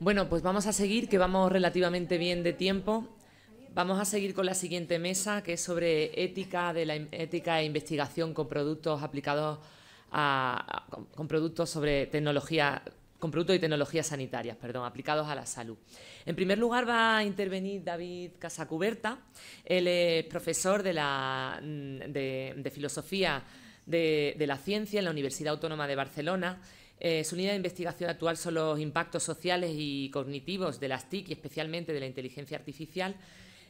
Bueno, pues vamos a seguir, que vamos relativamente bien de tiempo. Vamos a seguir con la siguiente mesa, que es sobre ética, de la, ética e investigación con productos aplicados a, con, productos sobre tecnología con productos y tecnologías sanitarias, perdón, aplicados a la salud. En primer lugar va a intervenir David Casacuberta, él es profesor de, Filosofía de, la Ciencia en la Universidad Autónoma de Barcelona eh, su línea de investigación actual son los impactos sociales y cognitivos de las TIC y especialmente de la inteligencia artificial.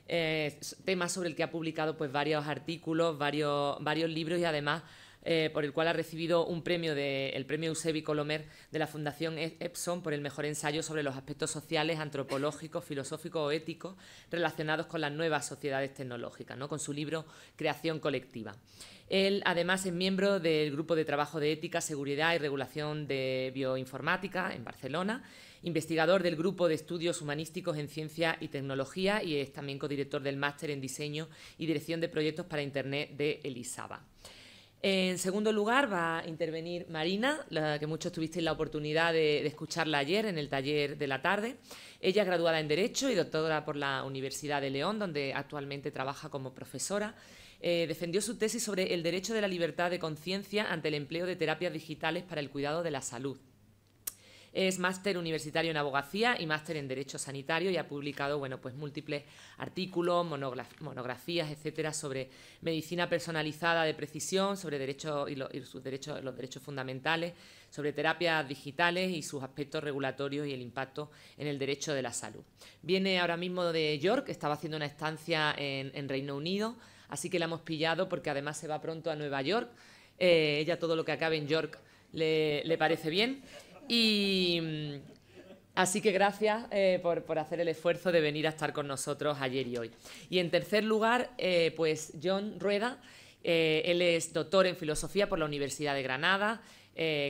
Eh, tema sobre el que ha publicado pues, varios artículos, varios libros y además eh, por el cual ha recibido un premio de, el premio Eusebi Colomer de la Fundación e-, Epson por el mejor ensayo sobre los aspectos sociales, antropológicos, filosóficos o éticos relacionados con las nuevas sociedades tecnológicas, ¿no? con su libro Creación Colectiva. Él además es miembro del Grupo de Trabajo de Ética, Seguridad y Regulación de Bioinformática en Barcelona, investigador del Grupo de Estudios Humanísticos en Ciencia y Tecnología y es también codirector del Máster en Diseño y Dirección de Proyectos para Internet de Elisaba. En segundo lugar va a intervenir Marina, la que muchos tuviste la oportunidad de, escucharla ayer en el taller de la tarde. Ella es graduada en Derecho y doctora por la Universidad de León, donde actualmente trabaja como profesora. Eh, defendió su tesis sobre el derecho de la libertad de conciencia ante el empleo de terapias digitales para el cuidado de la salud. Es máster universitario en abogacía y máster en derecho sanitario y ha publicado bueno, pues múltiples artículos, monografías, etcétera, sobre medicina personalizada de precisión, sobre derechos y, los, sus derechos, los derechos fundamentales, sobre terapias digitales y sus aspectos regulatorios y el impacto en el derecho de la salud. Viene ahora mismo de York, estaba haciendo una estancia en, Reino Unido, así que la hemos pillado porque además se va pronto a Nueva York. Eh, ella todo lo que acabe en York le parece bien. Y mm, así que gracias eh, por, hacer el esfuerzo de venir a estar con nosotros ayer y hoy. Y en tercer lugar, eh, pues John Rueda. Eh, él es doctor en filosofía por la Universidad de Granada,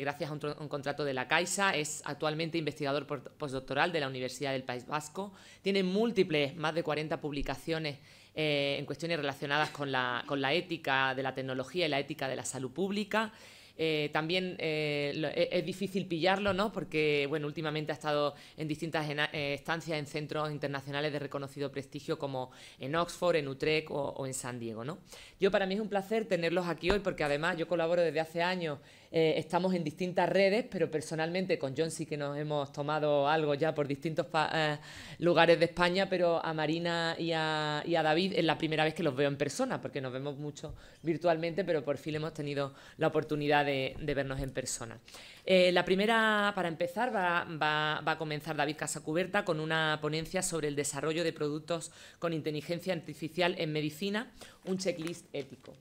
gracias a un, contrato de la Caixa. Es actualmente investigador postdoctoral de la Universidad del País Vasco. Tiene múltiples, más de 40 publicaciones en cuestiones relacionadas con la, con la ética de la tecnología y la ética de la salud pública. Eh, también eh, e, es, difícil pillarlo, ¿no? Porque, bueno, últimamente ha estado en distintas eh, estancias en centros internacionales de reconocido prestigio como en Oxford, en Utrecht o, o, en San Diego, ¿no? Yo para mí es un placer tenerlos aquí hoy porque además yo colaboro desde hace años eh, estamos en distintas redes, pero personalmente con John sí que nos hemos tomado algo ya por distintos eh, lugares de España, pero a Marina y a, David es la primera vez que los veo en persona, porque nos vemos mucho virtualmente, pero por fin hemos tenido la oportunidad de, vernos en persona. Eh, la primera, para empezar, va, va a comenzar David Casacuberta con una ponencia sobre el desarrollo de productos con inteligencia artificial en medicina, un checklist ético.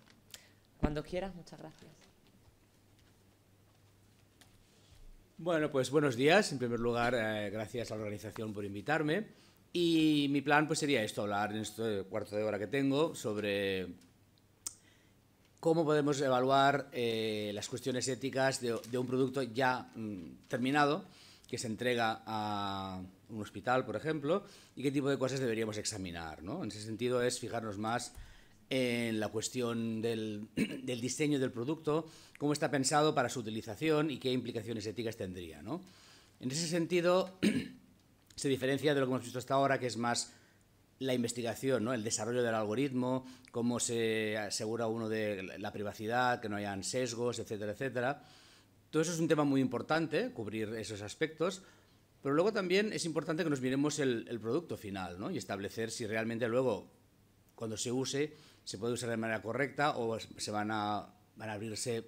Cuando quieras, muchas gracias. Bueno, pues buenos días. En primer lugar, eh, gracias a la organización por invitarme. Y mi plan pues sería esto, hablar en este cuarto de hora que tengo sobre cómo podemos evaluar eh, las cuestiones éticas de, un producto ya mm, terminado que se entrega a un hospital, por ejemplo, y qué tipo de cosas deberíamos examinar. ¿no? En ese sentido es fijarnos más en la cuestión del, diseño del producto, cómo está pensado para su utilización y qué implicaciones éticas tendría. En ese sentido, se diferencia de lo que hemos visto hasta ahora, que es más la investigación, el desarrollo del algoritmo, cómo se asegura uno de la privacidad, que no hayan sesgos, etcétera, etcétera. Todo eso es un tema muy importante, cubrir esos aspectos, pero luego también es importante que nos miremos el, producto final y establecer si realmente luego, cuando se use, se puede usar de manera correcta o se van a, abrirse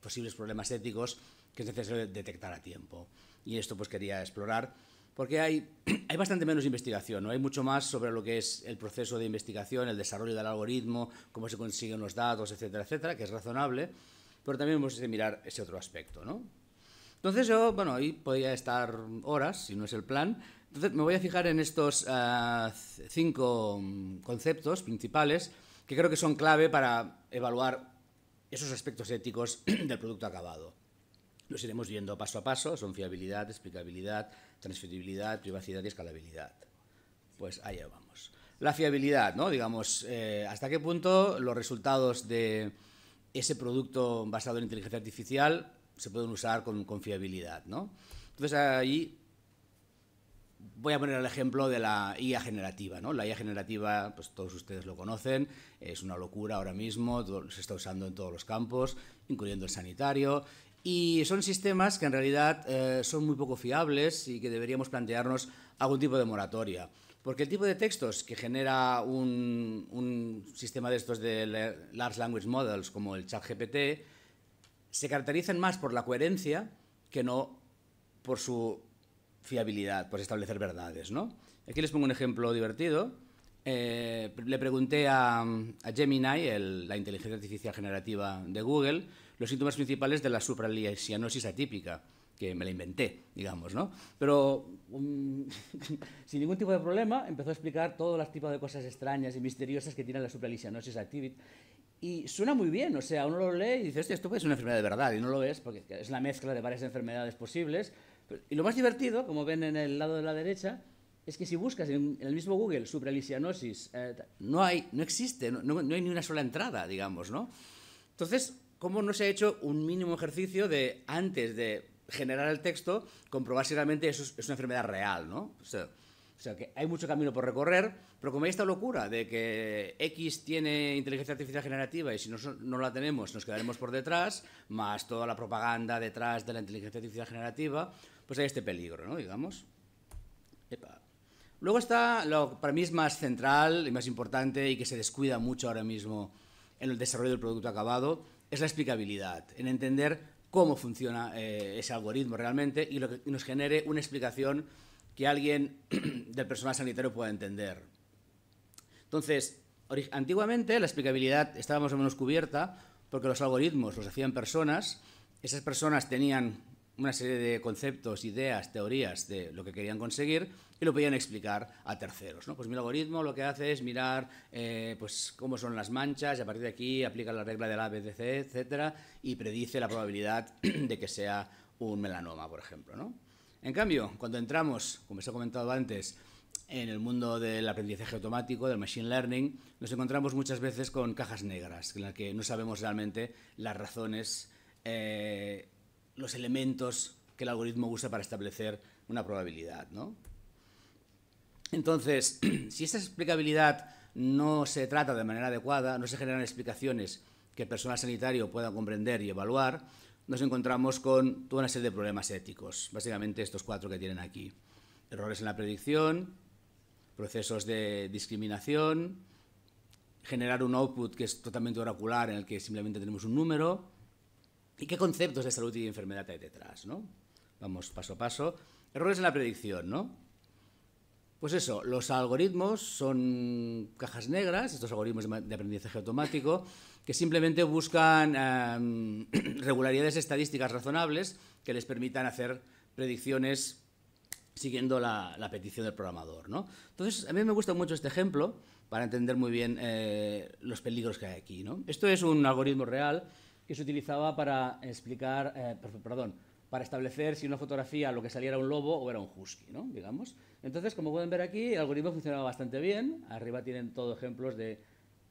posibles problemas éticos que es necesario detectar a tiempo. Y esto pues quería explorar porque hay, hay bastante menos investigación, ¿no? hay mucho más sobre lo que es el proceso de investigación, el desarrollo del algoritmo, cómo se consiguen los datos, etcétera, etcétera, que es razonable, pero también hemos de mirar ese otro aspecto. ¿no? Entonces yo, bueno, ahí podría estar horas, si no es el plan. Entonces me voy a fijar en estos ah, cinco conceptos principales que creo que son clave para evaluar esos aspectos éticos del producto acabado. Los iremos viendo paso a paso, son fiabilidad, explicabilidad, transferibilidad, privacidad y escalabilidad. Pues allá vamos. La fiabilidad, ¿no? Digamos, eh, ¿hasta qué punto los resultados de ese producto basado en inteligencia artificial se pueden usar con, con fiabilidad, ¿no? Entonces ahí Voy a poner el ejemplo de la IA generativa. ¿no? La IA generativa, pues todos ustedes lo conocen, es una locura ahora mismo, se está usando en todos los campos, incluyendo el sanitario, y son sistemas que en realidad eh, son muy poco fiables y que deberíamos plantearnos algún tipo de moratoria. Porque el tipo de textos que genera un, un sistema de estos de Large Language Models como el ChatGPT se caracterizan más por la coherencia que no por su fiabilidad, pues establecer verdades, ¿no? Aquí les pongo un ejemplo divertido. Eh, le pregunté a, Gemini, la inteligencia artificial generativa de Google, los síntomas principales de la supralisianosis atípica, que me la inventé, digamos, ¿no? Pero um, sin ningún tipo de problema empezó a explicar todos los tipos de cosas extrañas y misteriosas que tiene la supralisianosis atípica. Y suena muy bien, o sea, uno lo lee y dice, esto puede ser una enfermedad de verdad, y no lo es, porque es la mezcla de varias enfermedades posibles, pues, y lo más divertido, como ven en el lado de la derecha, es que si buscas en, el mismo Google supralisianosis, eh, no, hay, no existe, no, no, hay ni una sola entrada, digamos, ¿no? Entonces, ¿cómo no se ha hecho un mínimo ejercicio de, antes de generar el texto, comprobar si realmente eso es, una enfermedad real, ¿no? O sea, o sea, que hay mucho camino por recorrer, pero como hay esta locura de que X tiene inteligencia artificial generativa y si no, no la tenemos nos quedaremos por detrás, más toda la propaganda detrás de la inteligencia artificial generativa, pues hay este peligro, ¿no? Digamos. Luego está lo que para mí es más central y más importante y que se descuida mucho ahora mismo en el desarrollo del producto acabado, es la explicabilidad, en entender cómo funciona eh, ese algoritmo realmente y lo que nos genere una explicación que alguien del personal sanitario pueda entender. Entonces, antiguamente la explicabilidad estaba más o menos cubierta porque los algoritmos los hacían personas, esas personas tenían una serie de conceptos, ideas, teorías de lo que querían conseguir y lo podían explicar a terceros. Pues mi algoritmo lo que hace es mirar eh, pues, cómo son las manchas y a partir de aquí aplica la regla del ABC, etcétera, y predice la probabilidad de que sea un melanoma, por ejemplo. En cambio, cuando entramos, como os he comentado antes, en el mundo del aprendizaje automático, del machine learning, nos encontramos muchas veces con cajas negras, en las que no sabemos realmente las razones eh, los elementos que el algoritmo usa para establecer una probabilidad. Entonces, si esta explicabilidad no se trata de manera adecuada, no se generan explicaciones que el personal sanitario pueda comprender y evaluar, nos encontramos con toda una serie de problemas éticos, básicamente estos cuatro que tienen aquí. Errores en la predicción, procesos de discriminación, generar un output que es totalmente oracular en el que simplemente tenemos un número, ¿Y qué conceptos de salud y de enfermedad hay detrás? ¿no? Vamos paso a paso. Errores en la predicción, ¿no? Pues eso, los algoritmos son cajas negras, estos algoritmos de aprendizaje automático, que simplemente buscan em, regularidades estadísticas razonables que les permitan hacer predicciones siguiendo la, petición del programador. Entonces, a mí me gusta mucho este ejemplo para entender muy bien eh, los peligros que hay aquí. ¿no? Esto es un algoritmo real que se utilizaba para explicar, eh, perdón, para establecer si una fotografía lo que salía era un lobo o era un husky, ¿no? digamos. Entonces, como pueden ver aquí, el algoritmo funcionaba bastante bien. Arriba tienen todos ejemplos de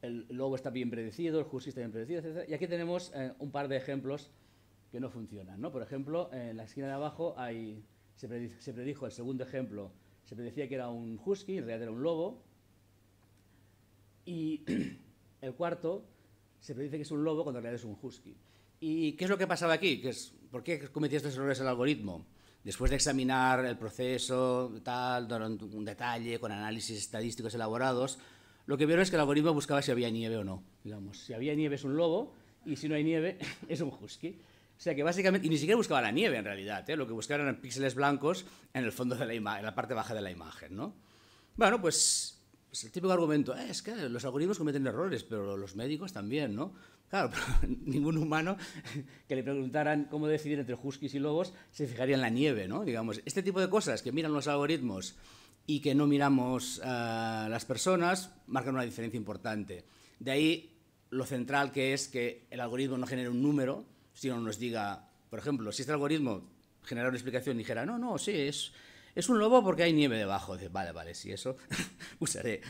el lobo está bien predecido, el husky está bien predecido, etc. Y aquí tenemos eh, un par de ejemplos que no funcionan. ¿no? Por ejemplo, en la esquina de abajo hay, se, predijo, se predijo el segundo ejemplo, se predecía que era un husky, en realidad era un lobo. Y el cuarto se predice que es un lobo cuando en realidad es un husky. ¿Y qué es lo que pasaba aquí? ¿Por qué cometía estos errores el algoritmo? Después de examinar el proceso, tal, un detalle, con análisis estadísticos elaborados, lo que vieron es que el algoritmo buscaba si había nieve o no. Digamos, si había nieve es un lobo y si no hay nieve es un husky. O sea que básicamente, y ni siquiera buscaba la nieve en realidad, ¿eh? lo que buscaban eran píxeles blancos en el fondo de la imagen, en la parte baja de la imagen, ¿no? Bueno, pues el el típico argumento, eh, es que los algoritmos cometen errores, pero los médicos también, ¿no? Claro, pero ningún humano que le preguntaran cómo decidir entre huskies y lobos se fijaría en la nieve, ¿no? Digamos, este tipo de cosas que miran los algoritmos y que no miramos a las personas marcan una diferencia importante. De ahí lo central que es que el algoritmo no genere un número, sino nos diga, por ejemplo, si este algoritmo genera una explicación y dijera, no, no, sí, es es un lobo porque hay nieve debajo. Dice, vale, vale, si eso, usaré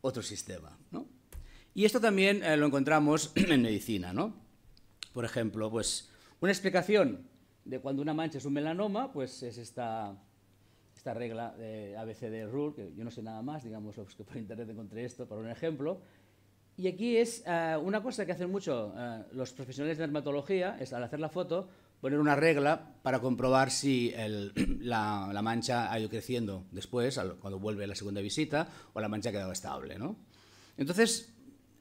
otro sistema. Y esto también eh, lo encontramos en medicina. Por ejemplo, pues una explicación de cuando una mancha es un melanoma, pues es esta, regla de ABCD rule, que yo no sé nada más, digamos, que por internet encontré esto para un ejemplo. Y aquí es eh, una cosa que hacen mucho eh, los profesionales de dermatología, es al hacer la foto, poner una regla para comprobar si la, mancha ha ido creciendo después, cuando vuelve la segunda visita, o la mancha ha quedado estable. ¿no? Entonces,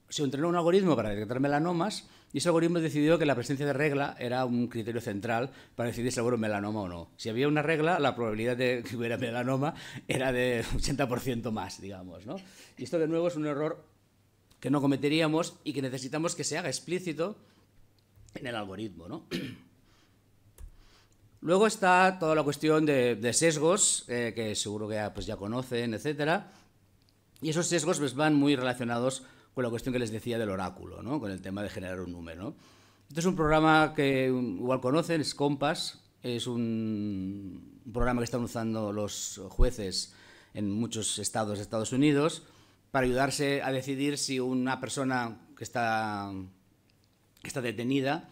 se entrenó un algoritmo para detectar melanomas y ese algoritmo decidió que la presencia de regla era un criterio central para decidir si un melanoma o no. Si había una regla, la probabilidad de que hubiera melanoma era de 80% más, digamos. ¿no? Y esto de nuevo es un error que no cometeríamos y que necesitamos que se haga explícito en el algoritmo. ¿no? Luego está toda la cuestión de, sesgos, eh, que seguro que ya, pues, conocen, etc. Y esos sesgos pues, van muy relacionados con la cuestión que les decía del oráculo, ¿no? con el tema de generar un número. ¿no? Este es un programa que igual conocen, es Compass, es un, programa que están usando los jueces en muchos estados de Estados Unidos para ayudarse a decidir si una persona que está, que está detenida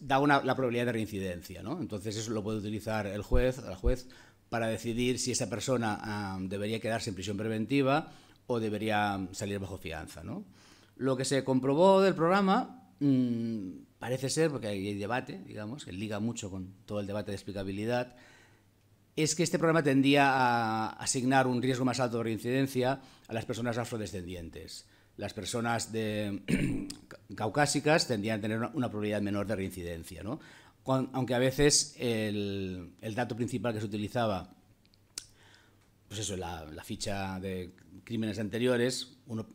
da una, la probabilidad de reincidencia, ¿no? Entonces eso lo puede utilizar el juez juez para decidir si esa persona ah, debería quedarse en prisión preventiva o debería salir bajo fianza, ¿no? Lo que se comprobó del programa mm, parece ser, porque hay debate, digamos, que liga mucho con todo el debate de explicabilidad, es que este programa tendía a asignar un riesgo más alto de reincidencia a las personas afrodescendientes las personas de, caucásicas tendrían a tener una, probabilidad menor de reincidencia. ¿no? aunque a veces el, dato principal que se utilizaba, pues eso, la, la ficha de crímenes anteriores, uno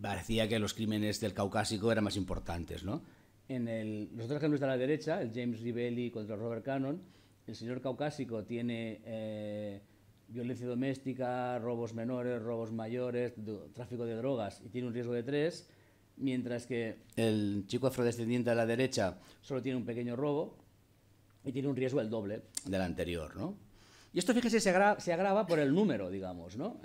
parecía que los crímenes del caucásico eran más importantes. ¿no? En el, los otros ejemplos de la derecha, el James Rivelli contra Robert Cannon, el señor caucásico tiene... Eh, violencia doméstica, robos menores, robos mayores, tráfico de drogas y tiene un riesgo de tres, mientras que el chico afrodescendiente de la derecha solo tiene un pequeño robo y tiene un riesgo el doble del anterior, Y esto, fíjese, se, agrava por el número, digamos, ¿no?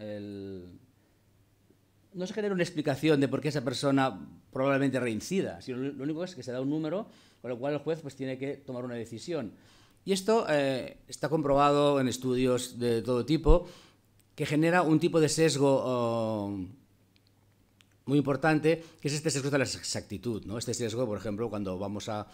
No se genera una explicación de por qué esa persona probablemente reincida, sino lo único es que se da un número, con lo cual el juez pues, tiene que tomar una decisión. Y esto eh, está comprobado en estudios de todo tipo, que genera un tipo de sesgo oh, muy importante, que es este sesgo de la exactitud. ¿no? Este sesgo, por ejemplo, cuando vamos a,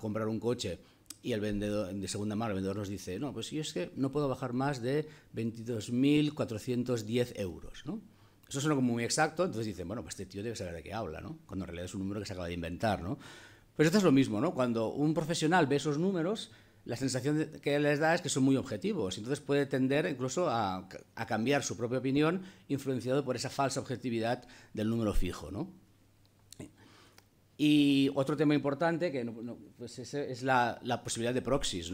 comprar un coche y el vendedor de segunda mano, el vendedor nos dice, no, pues yo es que no puedo bajar más de 22.410 euros, ¿no? Eso suena como muy exacto, entonces dicen, bueno, pues este tío debe saber de qué habla, ¿no? Cuando en realidad es un número que se acaba de inventar, ¿no? Pues esto es lo mismo, ¿no? Cuando un profesional ve esos números, la sensación que les da es que son muy objetivos. Entonces puede tender incluso a, cambiar su propia opinión influenciado por esa falsa objetividad del número fijo. ¿no? Y otro tema importante que pues es la, posibilidad de proxies.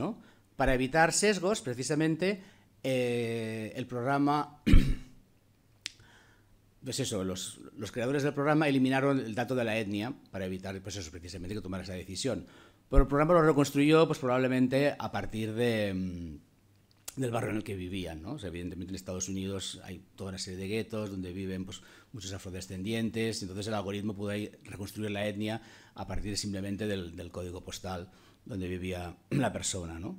Para evitar sesgos, precisamente, eh, el programa... pues eso, los, creadores del programa eliminaron el dato de la etnia para evitar pues eso, precisamente que tomara esa decisión. Pero el programa lo reconstruyó pues probablemente a partir mm, del barrio en el que vivían, ¿no? evidentemente en Estados Unidos hay toda una serie de guetos donde viven pues, muchos afrodescendientes, entonces el algoritmo pudo reconstruir la etnia a partir simplemente del, del código postal donde vivía la persona, ¿no?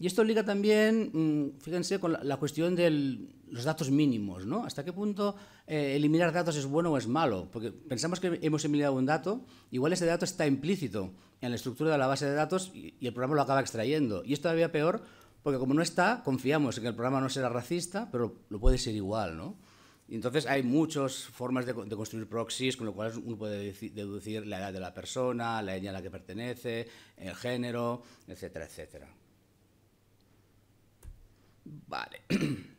Y esto liga también, mm, fíjense, con la cuestión de los datos mínimos, ¿no? ¿Hasta qué punto eh, eliminar datos es bueno o es malo? Porque pensamos que hemos eliminado un dato, igual ese dato está implícito en la estructura de la base de datos y, el programa lo acaba extrayendo. Y es todavía peor porque como no está, confiamos en que el programa no será racista, pero lo puede ser igual, ¿no? Y entonces hay muchas formas de, de, construir proxies, con lo cual uno puede deducir la edad de la persona, la etnia a la que pertenece, el género, etcétera, etcétera. Vale.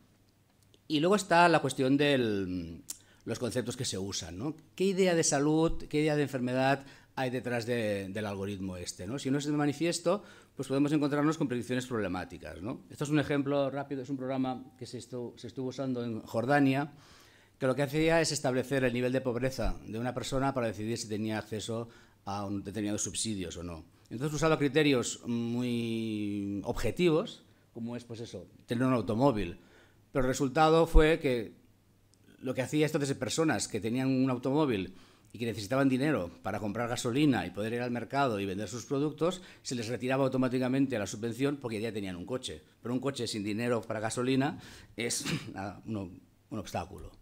Y luego está la cuestión de mm, los conceptos que se usan, ¿Qué idea de salud, qué idea de enfermedad hay detrás del algoritmo este, ¿no? Si no es de manifiesto, pues podemos encontrarnos con predicciones problemáticas, ¿no? Esto es un ejemplo rápido, es un programa que se, estuvo usando en Jordania, que lo que hacía es establecer el nivel de pobreza de una persona para decidir si tenía acceso a un determinado subsidios o no. Entonces usaba criterios muy objetivos como es, pues eso, tener un automóvil. Pero el resultado fue que lo que hacía estas personas que tenían un automóvil y que necesitaban dinero para comprar gasolina y poder ir al mercado y vender sus productos, se les retiraba automáticamente la subvención porque ya tenían un coche. Pero un coche sin dinero para gasolina es ah, un, obstáculo.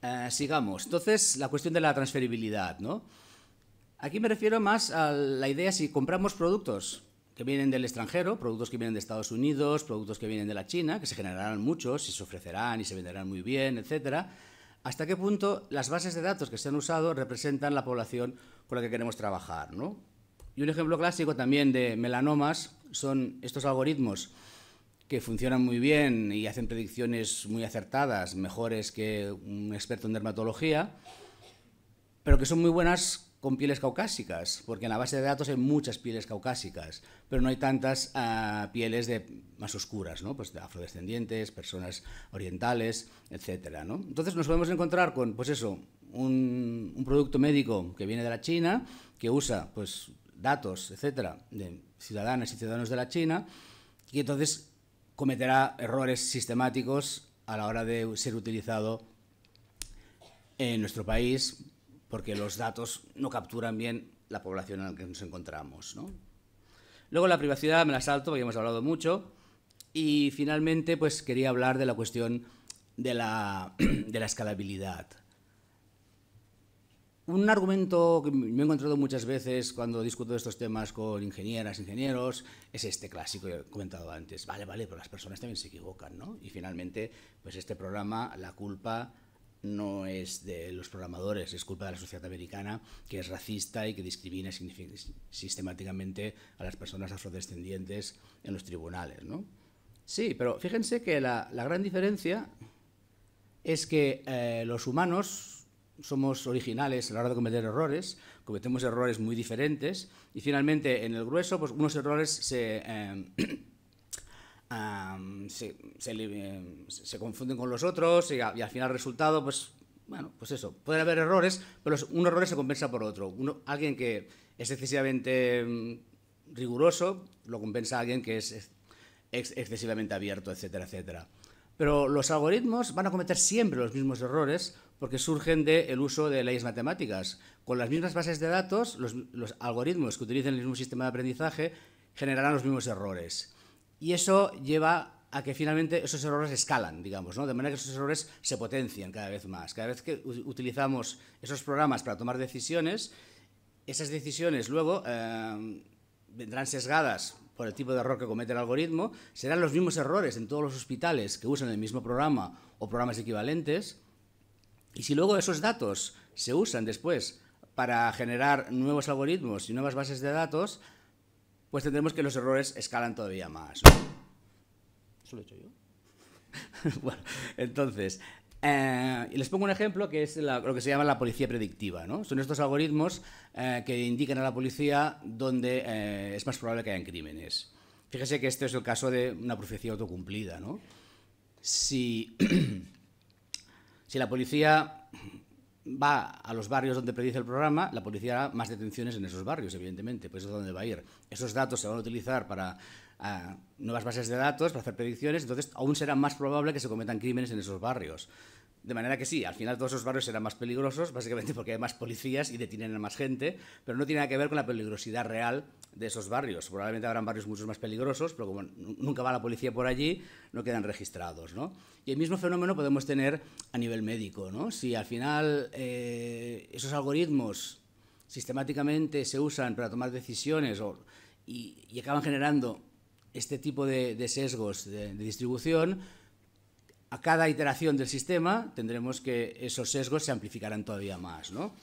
Eh, sigamos. Entonces, la cuestión de la transferibilidad, ¿no? Aquí me refiero más a la idea si compramos productos que vienen del extranjero, productos que vienen de Estados Unidos, productos que vienen de la China, que se generarán muchos y se ofrecerán y se venderán muy bien, etcétera. ¿Hasta qué punto las bases de datos que se han usado representan la población con la que queremos trabajar? ¿no? Y un ejemplo clásico también de melanomas son estos algoritmos que funcionan muy bien y hacen predicciones muy acertadas, mejores que un experto en dermatología, pero que son muy buenas con pieles caucásicas, porque en la base de datos hay muchas pieles caucásicas, pero no hay tantas ah, pieles de, más oscuras, Pues de afrodescendientes, personas orientales, etc. Entonces nos podemos encontrar con, pues eso, un, producto médico que viene de la China, que usa, pues, datos, etc., de ciudadanas y ciudadanos de la China, y entonces cometerá errores sistemáticos a la hora de ser utilizado en nuestro país porque los datos no capturan bien la población en la que nos encontramos. Luego la privacidad me la salto, porque hemos hablado mucho. Y finalmente, pues quería hablar de la cuestión de la, escalabilidad. Un argumento que me he encontrado muchas veces cuando discuto estos temas con ingenieras, ingenieros, es este clásico que he comentado antes. Vale, vale, pero las personas también se equivocan, ¿no? Y finalmente, pues este programa, la culpa no es de los programadores, es culpa de la sociedad americana, que es racista y que discrimina sistemáticamente a las personas afrodescendientes en los tribunales. ¿no? Sí, pero fíjense que la, gran diferencia es que eh, los humanos somos originales a la hora de cometer errores, cometemos errores muy diferentes y finalmente en el grueso pues unos errores se... Em, eh, se, confunden con los otros y, al final el resultado, pues, bueno, pues eso, pueden haber errores, pero un error se compensa por otro. alguien que es excesivamente mm, riguroso lo compensa alguien que es excesivamente abierto, etcétera, etcétera. Pero los algoritmos van a cometer siempre los mismos errores porque surgen del uso de leyes matemáticas. Con las mismas bases de datos, los, los, algoritmos que utilicen el mismo sistema de aprendizaje generarán los mismos errores. Y eso lleva a que finalmente esos errores escalan, digamos, de manera que esos errores se potencian cada vez más. Cada vez que utilizamos esos programas para tomar decisiones, esas decisiones luego em, vendrán sesgadas por el tipo de error que comete el algoritmo, serán los mismos errores en todos los hospitales que usan el mismo programa o programas equivalentes, y si luego esos datos se usan después para generar nuevos algoritmos y nuevas bases de datos, pues tendremos que los errores escalan todavía más. ¿Eso lo he hecho yo? bueno, entonces, eh, les pongo un ejemplo que es lo que se llama la policía predictiva. ¿no? Son estos algoritmos eh, que indican a la policía dónde eh, es más probable que hayan crímenes. Fíjese que este es el caso de una profecía autocumplida. ¿no? si la policía va a los barrios donde predice el programa, la policía hará más detenciones en esos barrios, evidentemente, pues es donde va a ir. Esos datos se van a utilizar para ah, nuevas bases de datos, para hacer predicciones, entonces aún será más probable que se cometan crímenes en esos barrios. De manera que sí, al final todos esos barrios eran más peligrosos, básicamente porque hay más policías y detienen a más gente, pero no tiene nada que ver con la peligrosidad real de esos barrios. Probablemente habrán barrios muchos más peligrosos, pero como nunca va la policía por allí, no quedan registrados. ¿no? Y el mismo fenómeno podemos tener a nivel médico. ¿no? Si al final eh, esos algoritmos sistemáticamente se usan para tomar decisiones y, acaban generando este tipo de, sesgos de distribución, a cada iteración del sistema tendremos que esos sesgos se amplificarán todavía más, ¿no?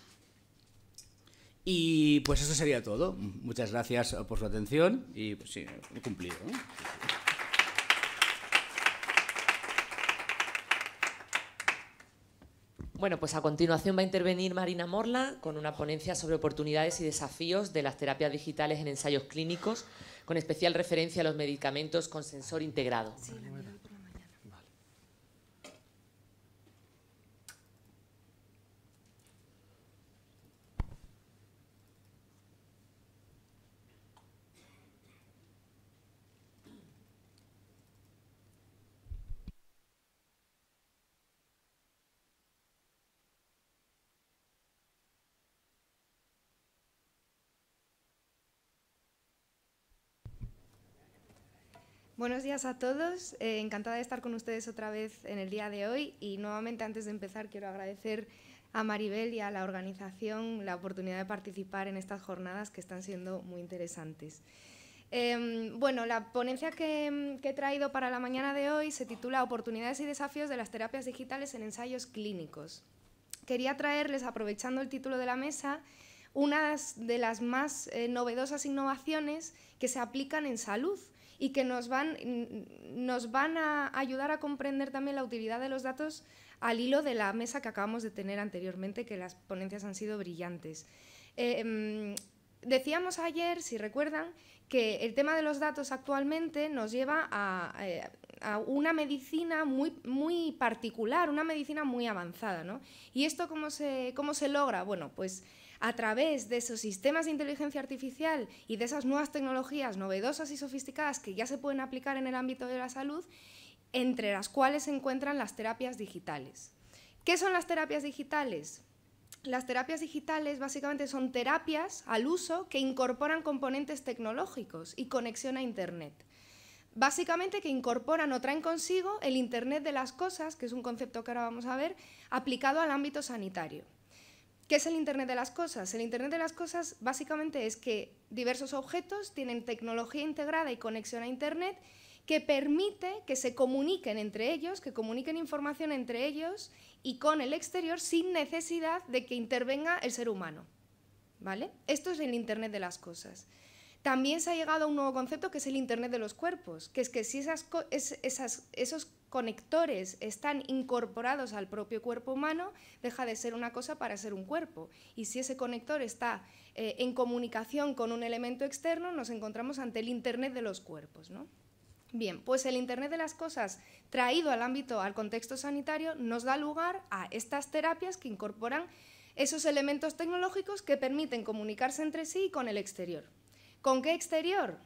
Y pues eso sería todo. Muchas gracias eh, por su atención y pues sí, he cumplido. Bueno, pues a continuación va a intervenir Marina Morla con una ponencia sobre oportunidades y desafíos de las terapias digitales en ensayos clínicos, con especial referencia a los medicamentos con sensor integrado. Buenos días a todos, eh, encantada de estar con ustedes otra vez en el día de hoy y nuevamente antes de empezar quiero agradecer a Maribel y a la organización la oportunidad de participar en estas jornadas que están siendo muy interesantes. Em, bueno, la ponencia que, he traído para la mañana de hoy se titula Oportunidades y desafíos de las terapias digitales en ensayos clínicos. Quería traerles, aprovechando el título de la mesa, unas de las más eh, novedosas innovaciones que se aplican en salud y que nos van, mm, nos van a ayudar a comprender también la utilidad de los datos al hilo de la mesa que acabamos de tener anteriormente, que las ponencias han sido brillantes. Eh, mm, decíamos ayer, si recuerdan, que el tema de los datos actualmente nos lleva eh, a, una medicina muy, muy particular, una medicina muy avanzada. ¿no? ¿Y esto cómo se, cómo se logra? Bueno, pues a través de esos sistemas de inteligencia artificial y de esas nuevas tecnologías novedosas y sofisticadas que ya se pueden aplicar en el ámbito de la salud, entre las cuales se encuentran las terapias digitales. ¿Qué son las terapias digitales? Las terapias digitales básicamente son terapias al uso que incorporan componentes tecnológicos y conexión a Internet. Básicamente que incorporan o traen consigo el Internet de las cosas, que es un concepto que ahora vamos a ver, aplicado al ámbito sanitario. ¿Qué es el Internet de las Cosas? El Internet de las Cosas básicamente es que diversos objetos tienen tecnología integrada y conexión a Internet que permite que se comuniquen entre ellos, que comuniquen información entre ellos y con el exterior sin necesidad de que intervenga el ser humano. ¿Vale? Esto es el Internet de las Cosas. También se ha llegado a un nuevo concepto que es el Internet de los cuerpos, que es que si esas, esas, esos conectores están incorporados al propio cuerpo humano, deja de ser una cosa para ser un cuerpo. Y si ese conector está eh, en comunicación con un elemento externo, nos encontramos ante el Internet de los cuerpos. ¿no? Bien, pues el Internet de las cosas traído al ámbito, al contexto sanitario, nos da lugar a estas terapias que incorporan esos elementos tecnológicos que permiten comunicarse entre sí y con el exterior. ¿Con qué exterior?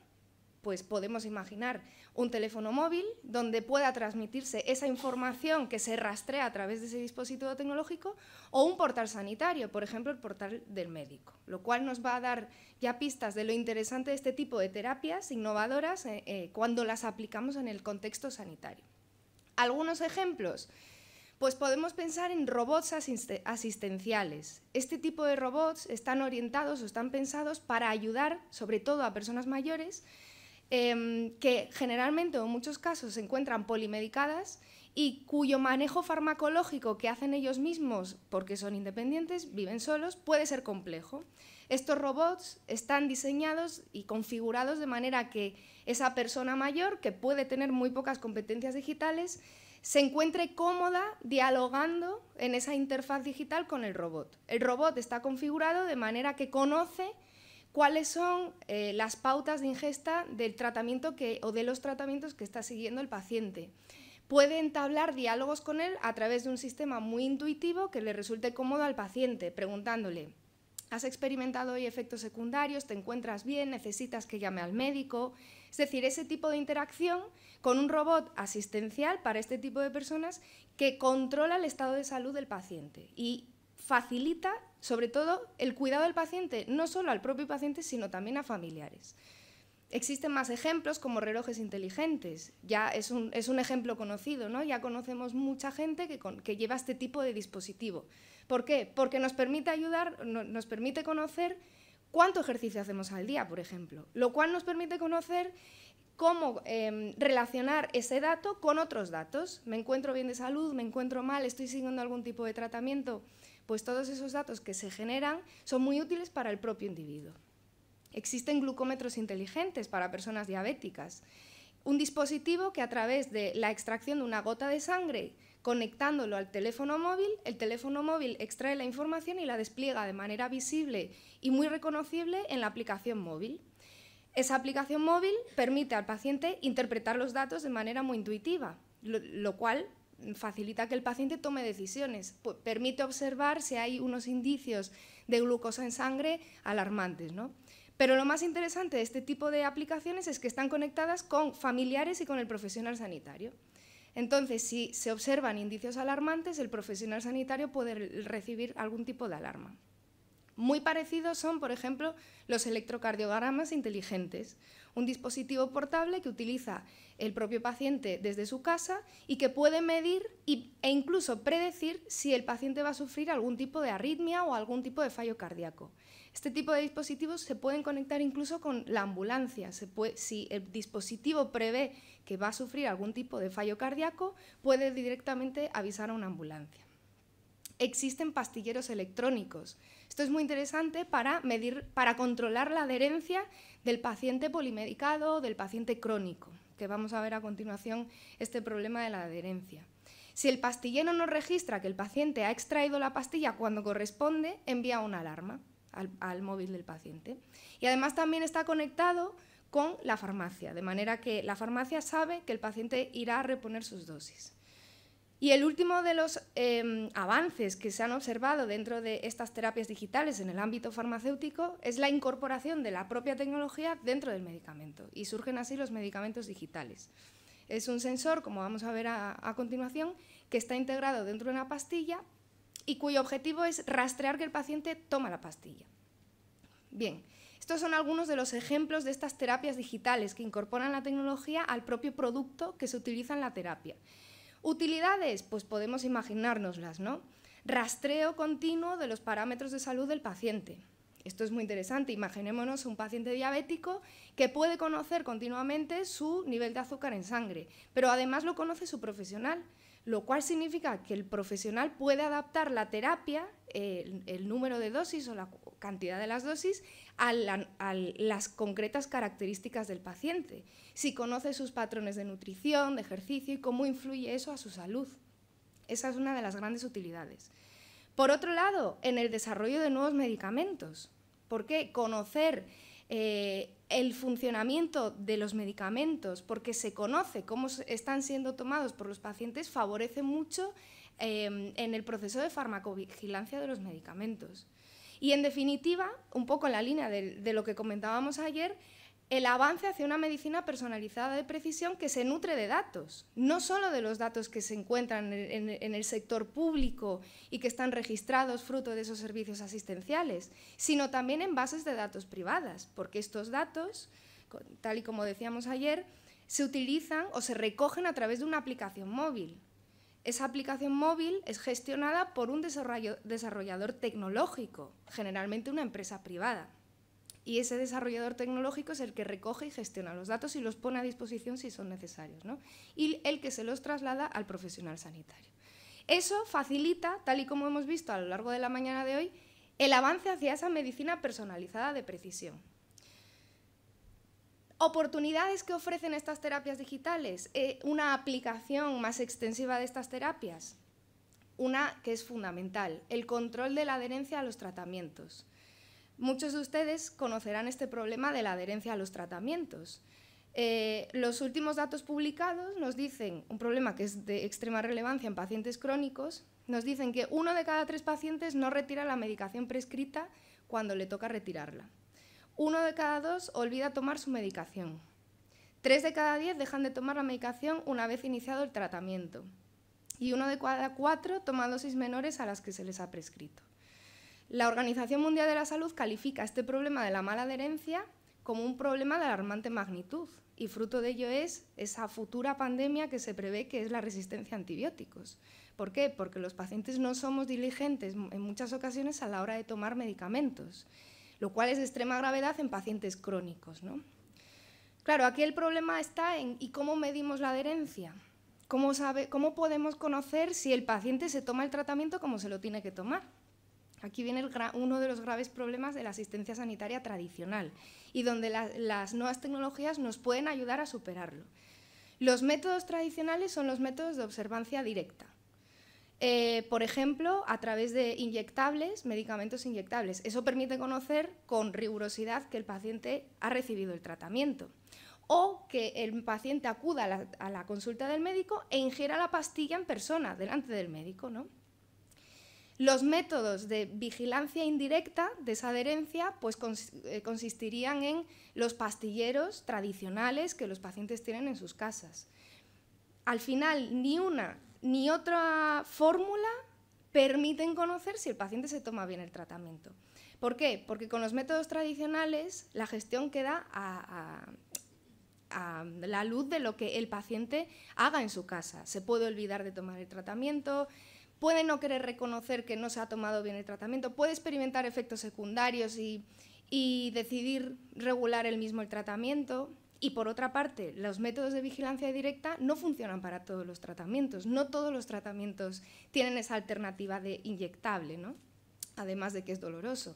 Pues podemos imaginar un teléfono móvil donde pueda transmitirse esa información que se rastrea a través de ese dispositivo tecnológico o un portal sanitario, por ejemplo, el portal del médico, lo cual nos va a dar ya pistas de lo interesante de este tipo de terapias innovadoras eh, eh, cuando las aplicamos en el contexto sanitario. Algunos ejemplos. Pues podemos pensar en robots asistenciales. Este tipo de robots están orientados o están pensados para ayudar sobre todo a personas mayores Em, que generalmente o en muchos casos se encuentran polimedicadas y cuyo manejo farmacológico que hacen ellos mismos, porque son independientes, viven solos, puede ser complejo. Estos robots están diseñados y configurados de manera que esa persona mayor, que puede tener muy pocas competencias digitales, se encuentre cómoda dialogando en esa interfaz digital con el robot. El robot está configurado de manera que conoce cuáles son eh, las pautas de ingesta del tratamiento que, o de los tratamientos que está siguiendo el paciente. Puede entablar diálogos con él a través de un sistema muy intuitivo que le resulte cómodo al paciente, preguntándole, ¿has experimentado hoy efectos secundarios? ¿Te encuentras bien? ¿Necesitas que llame al médico? Es decir, ese tipo de interacción con un robot asistencial para este tipo de personas que controla el estado de salud del paciente y facilita sobre todo el cuidado del paciente, no solo al propio paciente, sino también a familiares. Existen más ejemplos como relojes inteligentes, ya es un, ejemplo conocido, ¿no? ya conocemos mucha gente que, lleva este tipo de dispositivo. ¿Por qué? Porque nos permite ayudar, nos permite conocer cuánto ejercicio hacemos al día, por ejemplo, lo cual nos permite conocer cómo em, relacionar ese dato con otros datos. Me encuentro bien de salud, me encuentro mal, estoy siguiendo algún tipo de tratamiento pues todos esos datos que se generan son muy útiles para el propio individuo. Existen glucómetros inteligentes para personas diabéticas, un dispositivo que a través de la extracción de una gota de sangre, conectándolo al teléfono móvil, el teléfono móvil extrae la información y la despliega de manera visible y muy reconocible en la aplicación móvil. Esa aplicación móvil permite al paciente interpretar los datos de manera muy intuitiva, lo, cual facilita que el paciente tome decisiones, permite observar si hay unos indicios de glucosa en sangre alarmantes, ¿no? Pero lo más interesante de este tipo de aplicaciones es que están conectadas con familiares y con el profesional sanitario. Entonces, si se observan indicios alarmantes, el profesional sanitario puede recibir algún tipo de alarma. Muy parecidos son, por ejemplo, los electrocardiogramas inteligentes un dispositivo portable que utiliza el propio paciente desde su casa y que puede medir e incluso predecir si el paciente va a sufrir algún tipo de arritmia o algún tipo de fallo cardíaco. Este tipo de dispositivos se pueden conectar incluso con la ambulancia. si el dispositivo prevé que va a sufrir algún tipo de fallo cardíaco, puede directamente avisar a una ambulancia. Existen pastilleros electrónicos esto es muy interesante para medir, para controlar la adherencia del paciente polimedicado, del paciente crónico, que vamos a ver a continuación este problema de la adherencia. Si el pastillero no registra que el paciente ha extraído la pastilla cuando corresponde, envía una alarma al móvil del paciente. Y además también está conectado con la farmacia, de manera que la farmacia sabe que el paciente irá a reponer sus dosis. Y el último de los em, avances que se han observado dentro de estas terapias digitales en el ámbito farmacéutico es la incorporación de la propia tecnología dentro del medicamento y surgen así los medicamentos digitales. Es un sensor, como vamos a ver a continuación, que está integrado dentro de una pastilla y cuyo objetivo es rastrear que el paciente toma la pastilla. Bien, estos son algunos de los ejemplos de estas terapias digitales que incorporan la tecnología al propio producto que se utiliza en la terapia. Utilidades, pues podemos imaginárnoslas, ¿no? Rastreo continuo de los parámetros de salud del paciente. Esto es muy interesante. Imaginémonos un paciente diabético que puede conocer continuamente su nivel de azúcar en sangre, pero además lo conoce su profesional, lo cual significa que el profesional puede adaptar la terapia, el, el número de dosis o la, cantidad de las dosis a, las concretas características del paciente, si conoce sus patrones de nutrición, de ejercicio y cómo influye eso a su salud. Esa es una de las grandes utilidades. Por otro lado, en el desarrollo de nuevos medicamentos, porque conocer eh, el funcionamiento de los medicamentos, porque se conoce cómo están siendo tomados por los pacientes, favorece mucho eh, en el proceso de farmacovigilancia de los medicamentos. Y en definitiva, un poco en la línea de, lo que comentábamos ayer, el avance hacia una medicina personalizada de precisión que se nutre de datos, no solo de los datos que se encuentran en, el sector público y que están registrados fruto de esos servicios asistenciales, sino también en bases de datos privadas, porque estos datos, tal y como decíamos ayer, se utilizan o se recogen a través de una aplicación móvil. Esa aplicación móvil es gestionada por un desarrollador tecnológico, generalmente una empresa privada. Y ese desarrollador tecnológico es el que recoge y gestiona los datos y los pone a disposición si son necesarios, ¿no? y el que se los traslada al profesional sanitario. Eso facilita, tal y como hemos visto a lo largo de la mañana de hoy, el avance hacia esa medicina personalizada de precisión oportunidades que ofrecen estas terapias digitales, eh, una aplicación más extensiva de estas terapias. Una que es fundamental, el control de la adherencia a los tratamientos. Muchos de ustedes conocerán este problema de la adherencia a los tratamientos. Eh, los últimos datos publicados nos dicen, un problema que es de extrema relevancia en pacientes crónicos, nos dicen que uno de cada tres pacientes no retira la medicación prescrita cuando le toca retirarla. Uno de cada dos olvida tomar su medicación. Tres de cada diez dejan de tomar la medicación una vez iniciado el tratamiento. Y uno de cada cuatro toma dosis menores a las que se les ha prescrito. La Organización Mundial de la Salud califica este problema de la mala adherencia como un problema de alarmante magnitud y fruto de ello es esa futura pandemia que se prevé que es la resistencia a antibióticos. ¿Por qué? Porque los pacientes no somos diligentes en muchas ocasiones a la hora de tomar medicamentos lo cual es de extrema gravedad en pacientes crónicos. Claro, aquí el problema está en ¿y cómo medimos la adherencia? ¿Cómo, ¿Cómo podemos conocer si el paciente se toma el tratamiento como se lo tiene que tomar? Aquí viene uno de los graves problemas de la asistencia sanitaria tradicional y donde las nuevas tecnologías nos pueden ayudar a superarlo. Los métodos tradicionales son los métodos de observancia directa. Eh, por ejemplo, a través de inyectables, medicamentos inyectables. Eso permite conocer con rigurosidad que el paciente ha recibido el tratamiento o que el paciente acuda a la, consulta del médico e ingiera la pastilla en persona, delante del médico. Los métodos de vigilancia indirecta de esa adherencia pues, eh, consistirían en los pastilleros tradicionales que los pacientes tienen en sus casas. Al final, ni una ni otra fórmula permiten conocer si el paciente se toma bien el tratamiento. ¿Por qué? Porque con los métodos tradicionales la gestión queda a, la luz de lo que el paciente haga en su casa. Se puede olvidar de tomar el tratamiento, puede no querer reconocer que no se ha tomado bien el tratamiento, puede experimentar efectos secundarios y, y decidir regular el mismo el tratamiento. Y por otra parte, los métodos de vigilancia directa no funcionan para todos los tratamientos. No todos los tratamientos tienen esa alternativa de inyectable, ¿no? además de que es doloroso.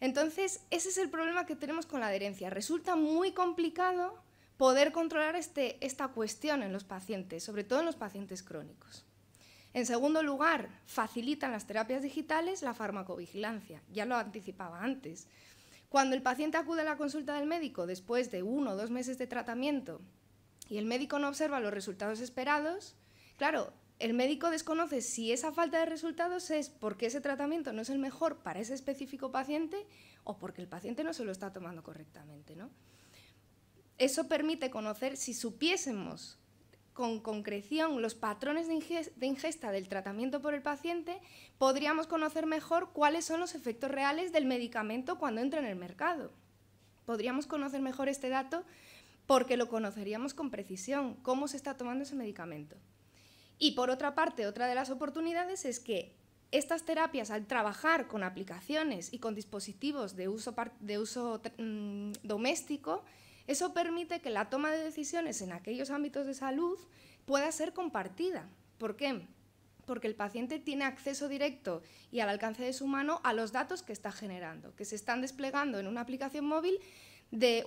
Entonces, ese es el problema que tenemos con la adherencia. Resulta muy complicado poder controlar este, esta cuestión en los pacientes, sobre todo en los pacientes crónicos. En segundo lugar, facilitan las terapias digitales la farmacovigilancia. Ya lo anticipaba antes. Cuando el paciente acude a la consulta del médico después de uno o dos meses de tratamiento y el médico no observa los resultados esperados, claro, el médico desconoce si esa falta de resultados es porque ese tratamiento no es el mejor para ese específico paciente o porque el paciente no se lo está tomando correctamente. ¿no? Eso permite conocer si supiésemos con concreción los patrones de ingesta del tratamiento por el paciente, podríamos conocer mejor cuáles son los efectos reales del medicamento cuando entra en el mercado. Podríamos conocer mejor este dato porque lo conoceríamos con precisión, cómo se está tomando ese medicamento. Y por otra parte, otra de las oportunidades es que estas terapias, al trabajar con aplicaciones y con dispositivos de uso, de uso mm, doméstico, eso permite que la toma de decisiones en aquellos ámbitos de salud pueda ser compartida. ¿Por qué? Porque el paciente tiene acceso directo y al alcance de su mano a los datos que está generando, que se están desplegando en una aplicación móvil de,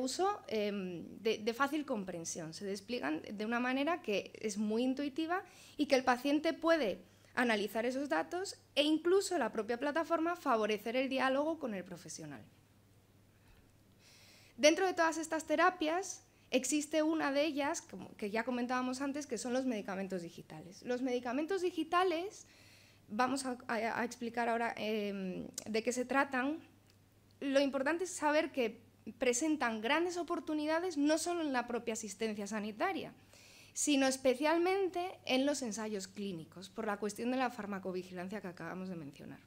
uso em, de, fácil comprensión. Se despliegan de una manera que es muy intuitiva y que el paciente puede analizar esos datos e incluso la propia plataforma favorecer el diálogo con el profesional. Dentro de todas estas terapias existe una de ellas, que ya comentábamos antes, que son los medicamentos digitales. Los medicamentos digitales, vamos a, explicar ahora em, de qué se tratan, lo importante es saber que presentan grandes oportunidades no solo en la propia asistencia sanitaria, sino especialmente en los ensayos clínicos, por la cuestión de la farmacovigilancia que acabamos de mencionar.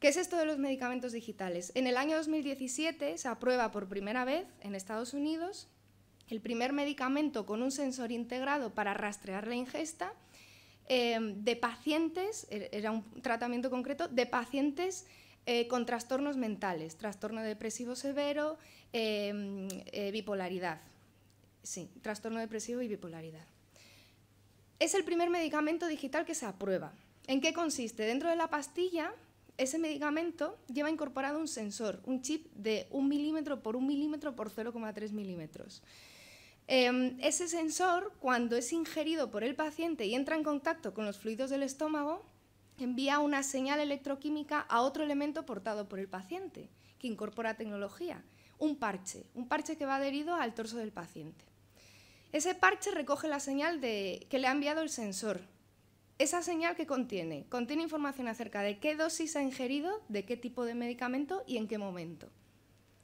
¿Qué es esto de los medicamentos digitales? En el año 2017 se aprueba por primera vez en Estados Unidos el primer medicamento con un sensor integrado para rastrear la ingesta em, de pacientes, er, era un tratamiento concreto, de pacientes eh, con trastornos mentales, trastorno depresivo severo, em, eh, bipolaridad. Sí, trastorno depresivo y bipolaridad. Es el primer medicamento digital que se aprueba. ¿En qué consiste? Dentro de la pastilla ese medicamento lleva incorporado un sensor, un chip de un milímetro por un milímetro por 0,3 milímetros. Em, ese sensor, cuando es ingerido por el paciente y entra en contacto con los fluidos del estómago, envía una señal electroquímica a otro elemento portado por el paciente, que incorpora tecnología, un parche, un parche que va adherido al torso del paciente. Ese parche recoge la señal que le ha enviado el sensor esa señal que contiene, contiene información acerca de qué dosis ha ingerido, de qué tipo de medicamento y en qué momento.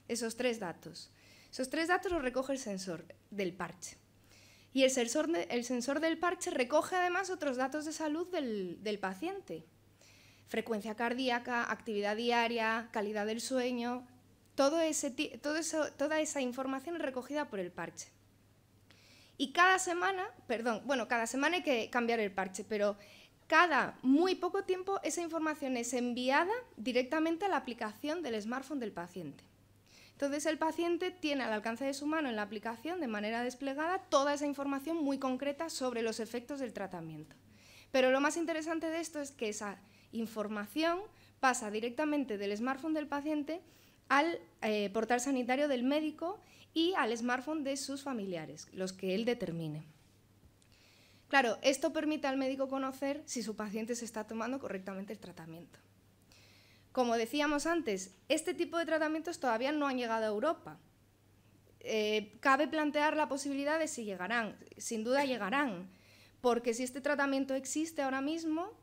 Esos tres datos. Esos tres datos los recoge el sensor del parche. Y el sensor, el sensor del parche recoge además otros datos de salud del, paciente. Frecuencia cardíaca, actividad diaria, calidad del sueño. Todo ese, toda esa información recogida por el parche. Y cada semana, perdón, bueno, cada semana hay que cambiar el parche, pero cada muy poco tiempo esa información es enviada directamente a la aplicación del smartphone del paciente. Entonces el paciente tiene al alcance de su mano en la aplicación de manera desplegada toda esa información muy concreta sobre los efectos del tratamiento. Pero lo más interesante de esto es que esa información pasa directamente del smartphone del paciente al eh, portal sanitario del médico y al smartphone de sus familiares, los que él determine. Claro, esto permite al médico conocer si su paciente se está tomando correctamente el tratamiento. Como decíamos antes, este tipo de tratamientos todavía no han llegado a Europa. Eh, cabe plantear la posibilidad de si llegarán. Sin duda llegarán, porque si este tratamiento existe ahora mismo,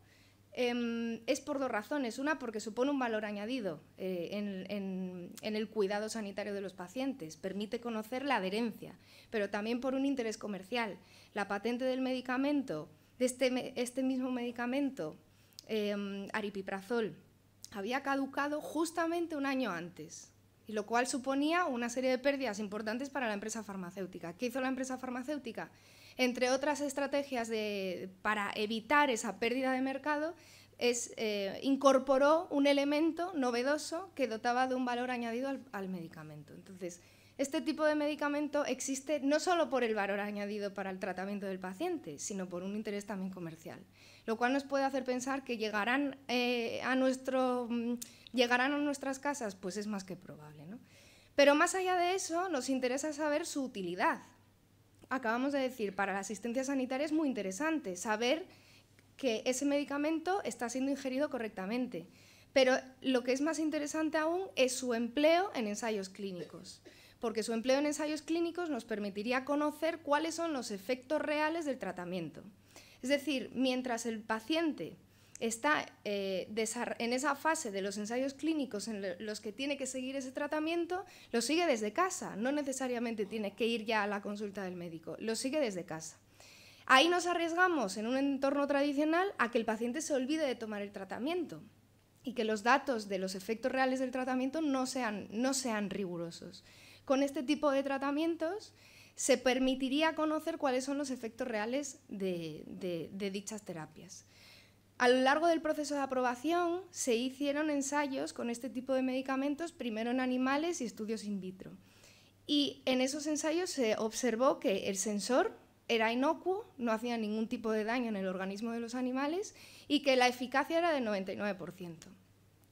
Em, es por dos razones. Una, porque supone un valor añadido eh, en, el cuidado sanitario de los pacientes, permite conocer la adherencia, pero también por un interés comercial. La patente del medicamento, de este, este mismo medicamento, em, aripiprazol, había caducado justamente un año antes, y lo cual suponía una serie de pérdidas importantes para la empresa farmacéutica. ¿Qué hizo la empresa farmacéutica? Entre otras estrategias para evitar esa pérdida de mercado, eh, incorporó un elemento novedoso que dotaba de un valor añadido al, medicamento. Entonces, este tipo de medicamento existe no solo por el valor añadido para el tratamiento del paciente, sino por un interés también comercial, lo cual nos puede hacer pensar que llegarán, eh, a, mm, llegarán a nuestras casas, pues es más que probable. Pero más allá de eso, nos interesa saber su utilidad, acabamos de decir, para la asistencia sanitaria es muy interesante saber que ese medicamento está siendo ingerido correctamente. Pero lo que es más interesante aún es su empleo en ensayos clínicos, porque su empleo en ensayos clínicos nos permitiría conocer cuáles son los efectos reales del tratamiento. Es decir, mientras el paciente está eh, en esa fase de los ensayos clínicos en los que tiene que seguir ese tratamiento, lo sigue desde casa, no necesariamente tiene que ir ya a la consulta del médico, lo sigue desde casa. Ahí nos arriesgamos en un entorno tradicional a que el paciente se olvide de tomar el tratamiento y que los datos de los efectos reales del tratamiento no sean, rigurosos. Con este tipo de tratamientos se permitiría conocer cuáles son los efectos reales de dichas terapias. A lo largo del proceso de aprobación se hicieron ensayos con este tipo de medicamentos, primero en animales y estudios in vitro. Y en esos ensayos se observó que el sensor era inocuo, no hacía ningún tipo de daño en el organismo de los animales y que la eficacia era del 99%.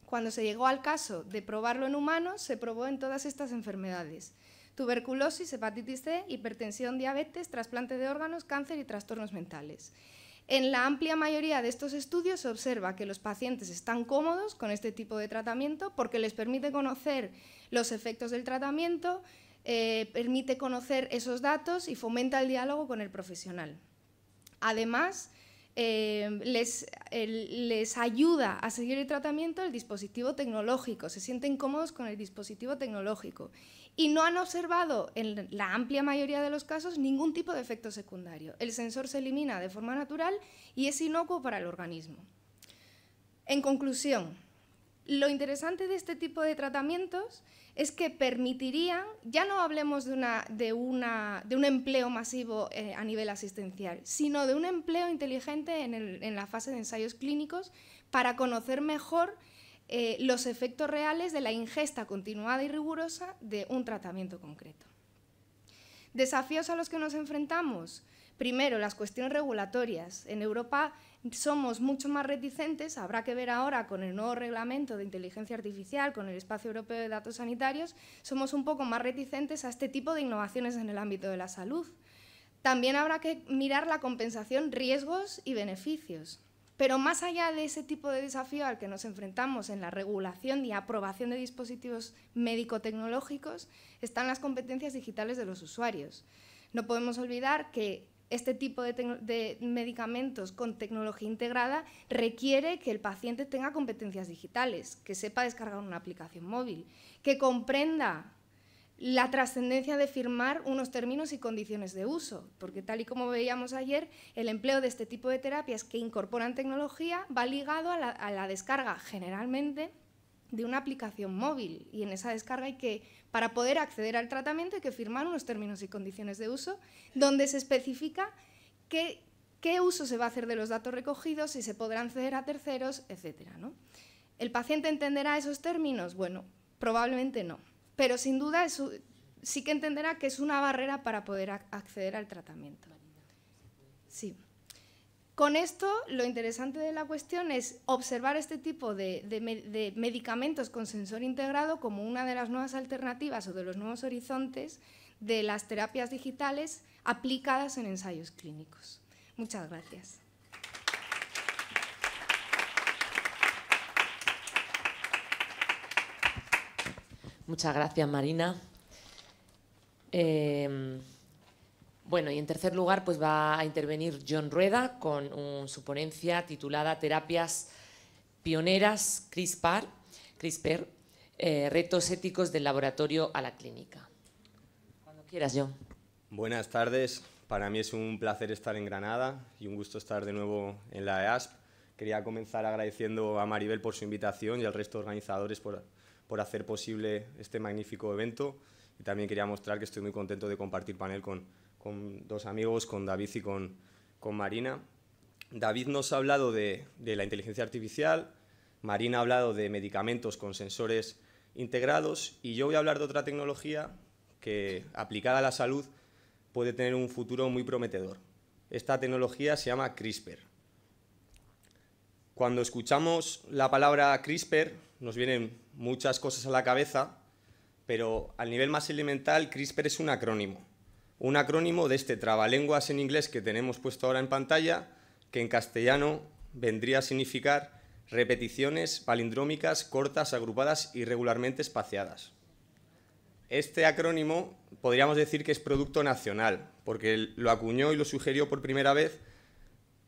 Cuando se llegó al caso de probarlo en humanos, se probó en todas estas enfermedades. Tuberculosis, hepatitis C, hipertensión, diabetes, trasplante de órganos, cáncer y trastornos mentales. En la amplia mayoría de estos estudios se observa que los pacientes están cómodos con este tipo de tratamiento porque les permite conocer los efectos del tratamiento, eh, permite conocer esos datos y fomenta el diálogo con el profesional. Además, eh, les, ayuda a seguir el tratamiento el dispositivo tecnológico, se sienten cómodos con el dispositivo tecnológico y no han observado en la amplia mayoría de los casos ningún tipo de efecto secundario. El sensor se elimina de forma natural y es inocuo para el organismo. En conclusión, lo interesante de este tipo de tratamientos es que permitirían, ya no hablemos de, de, un empleo masivo eh, a nivel asistencial, sino de un empleo inteligente en, en la fase de ensayos clínicos para conocer mejor eh, los efectos reales de la ingesta continuada y rigurosa de un tratamiento concreto. Desafíos a los que nos enfrentamos. Primero, las cuestiones regulatorias. En Europa somos mucho más reticentes, habrá que ver ahora con el nuevo reglamento de inteligencia artificial, con el espacio europeo de datos sanitarios, somos un poco más reticentes a este tipo de innovaciones en el ámbito de la salud. También habrá que mirar la compensación riesgos y beneficios. Pero más allá de ese tipo de desafío al que nos enfrentamos en la regulación y aprobación de dispositivos médico-tecnológicos, están las competencias digitales de los usuarios. No podemos olvidar que este tipo de, medicamentos con tecnología integrada requiere que el paciente tenga competencias digitales, que sepa descargar una aplicación móvil, que comprenda la trascendencia de firmar unos términos y condiciones de uso, porque tal y como veíamos ayer, el empleo de este tipo de terapias que incorporan tecnología va ligado a la, descarga generalmente de una aplicación móvil y en esa descarga hay que, para poder acceder al tratamiento, hay que firmar unos términos y condiciones de uso donde se especifica qué, uso se va a hacer de los datos recogidos, si se podrán ceder a terceros, etc. ¿no? ¿El paciente entenderá esos términos? Bueno, probablemente no pero sin duda sí que entenderá que es una barrera para poder acceder al tratamiento. Sí. Con esto, lo interesante de la cuestión es observar este tipo de, de, medicamentos con sensor integrado como una de las nuevas alternativas o de los nuevos horizontes de las terapias digitales aplicadas en ensayos clínicos. Muchas gracias. Muchas gracias, Marina. Em, bueno, y en tercer lugar, pues va a intervenir John Rueda con su ponencia titulada Terapias pioneras CRISPR, eh, retos éticos del laboratorio a la clínica. Cuando quieras, John. Buenas tardes. Para mí es un placer estar en Granada y un gusto estar de nuevo en la EASP. Quería comenzar agradeciendo a Maribel por su invitación y al resto de organizadores por por hacer posible este magnífico evento. Y también quería mostrar que estoy muy contento de compartir panel con, con dos amigos, con David y con, con Marina. David nos ha hablado de, de, la inteligencia artificial, Marina ha hablado de medicamentos con sensores integrados y yo voy a hablar de otra tecnología que aplicada a la salud puede tener un futuro muy prometedor. Esta tecnología se llama CRISPR. Cuando escuchamos la palabra CRISPR nos vienen muchas cosas a la cabeza, pero al nivel más elemental, CRISPR es un acrónimo. Un acrónimo de este trabalenguas en inglés que tenemos puesto ahora en pantalla, que en castellano vendría a significar repeticiones palindrómicas cortas, agrupadas y regularmente espaciadas. Este acrónimo podríamos decir que es producto nacional, porque lo acuñó y lo sugirió por primera vez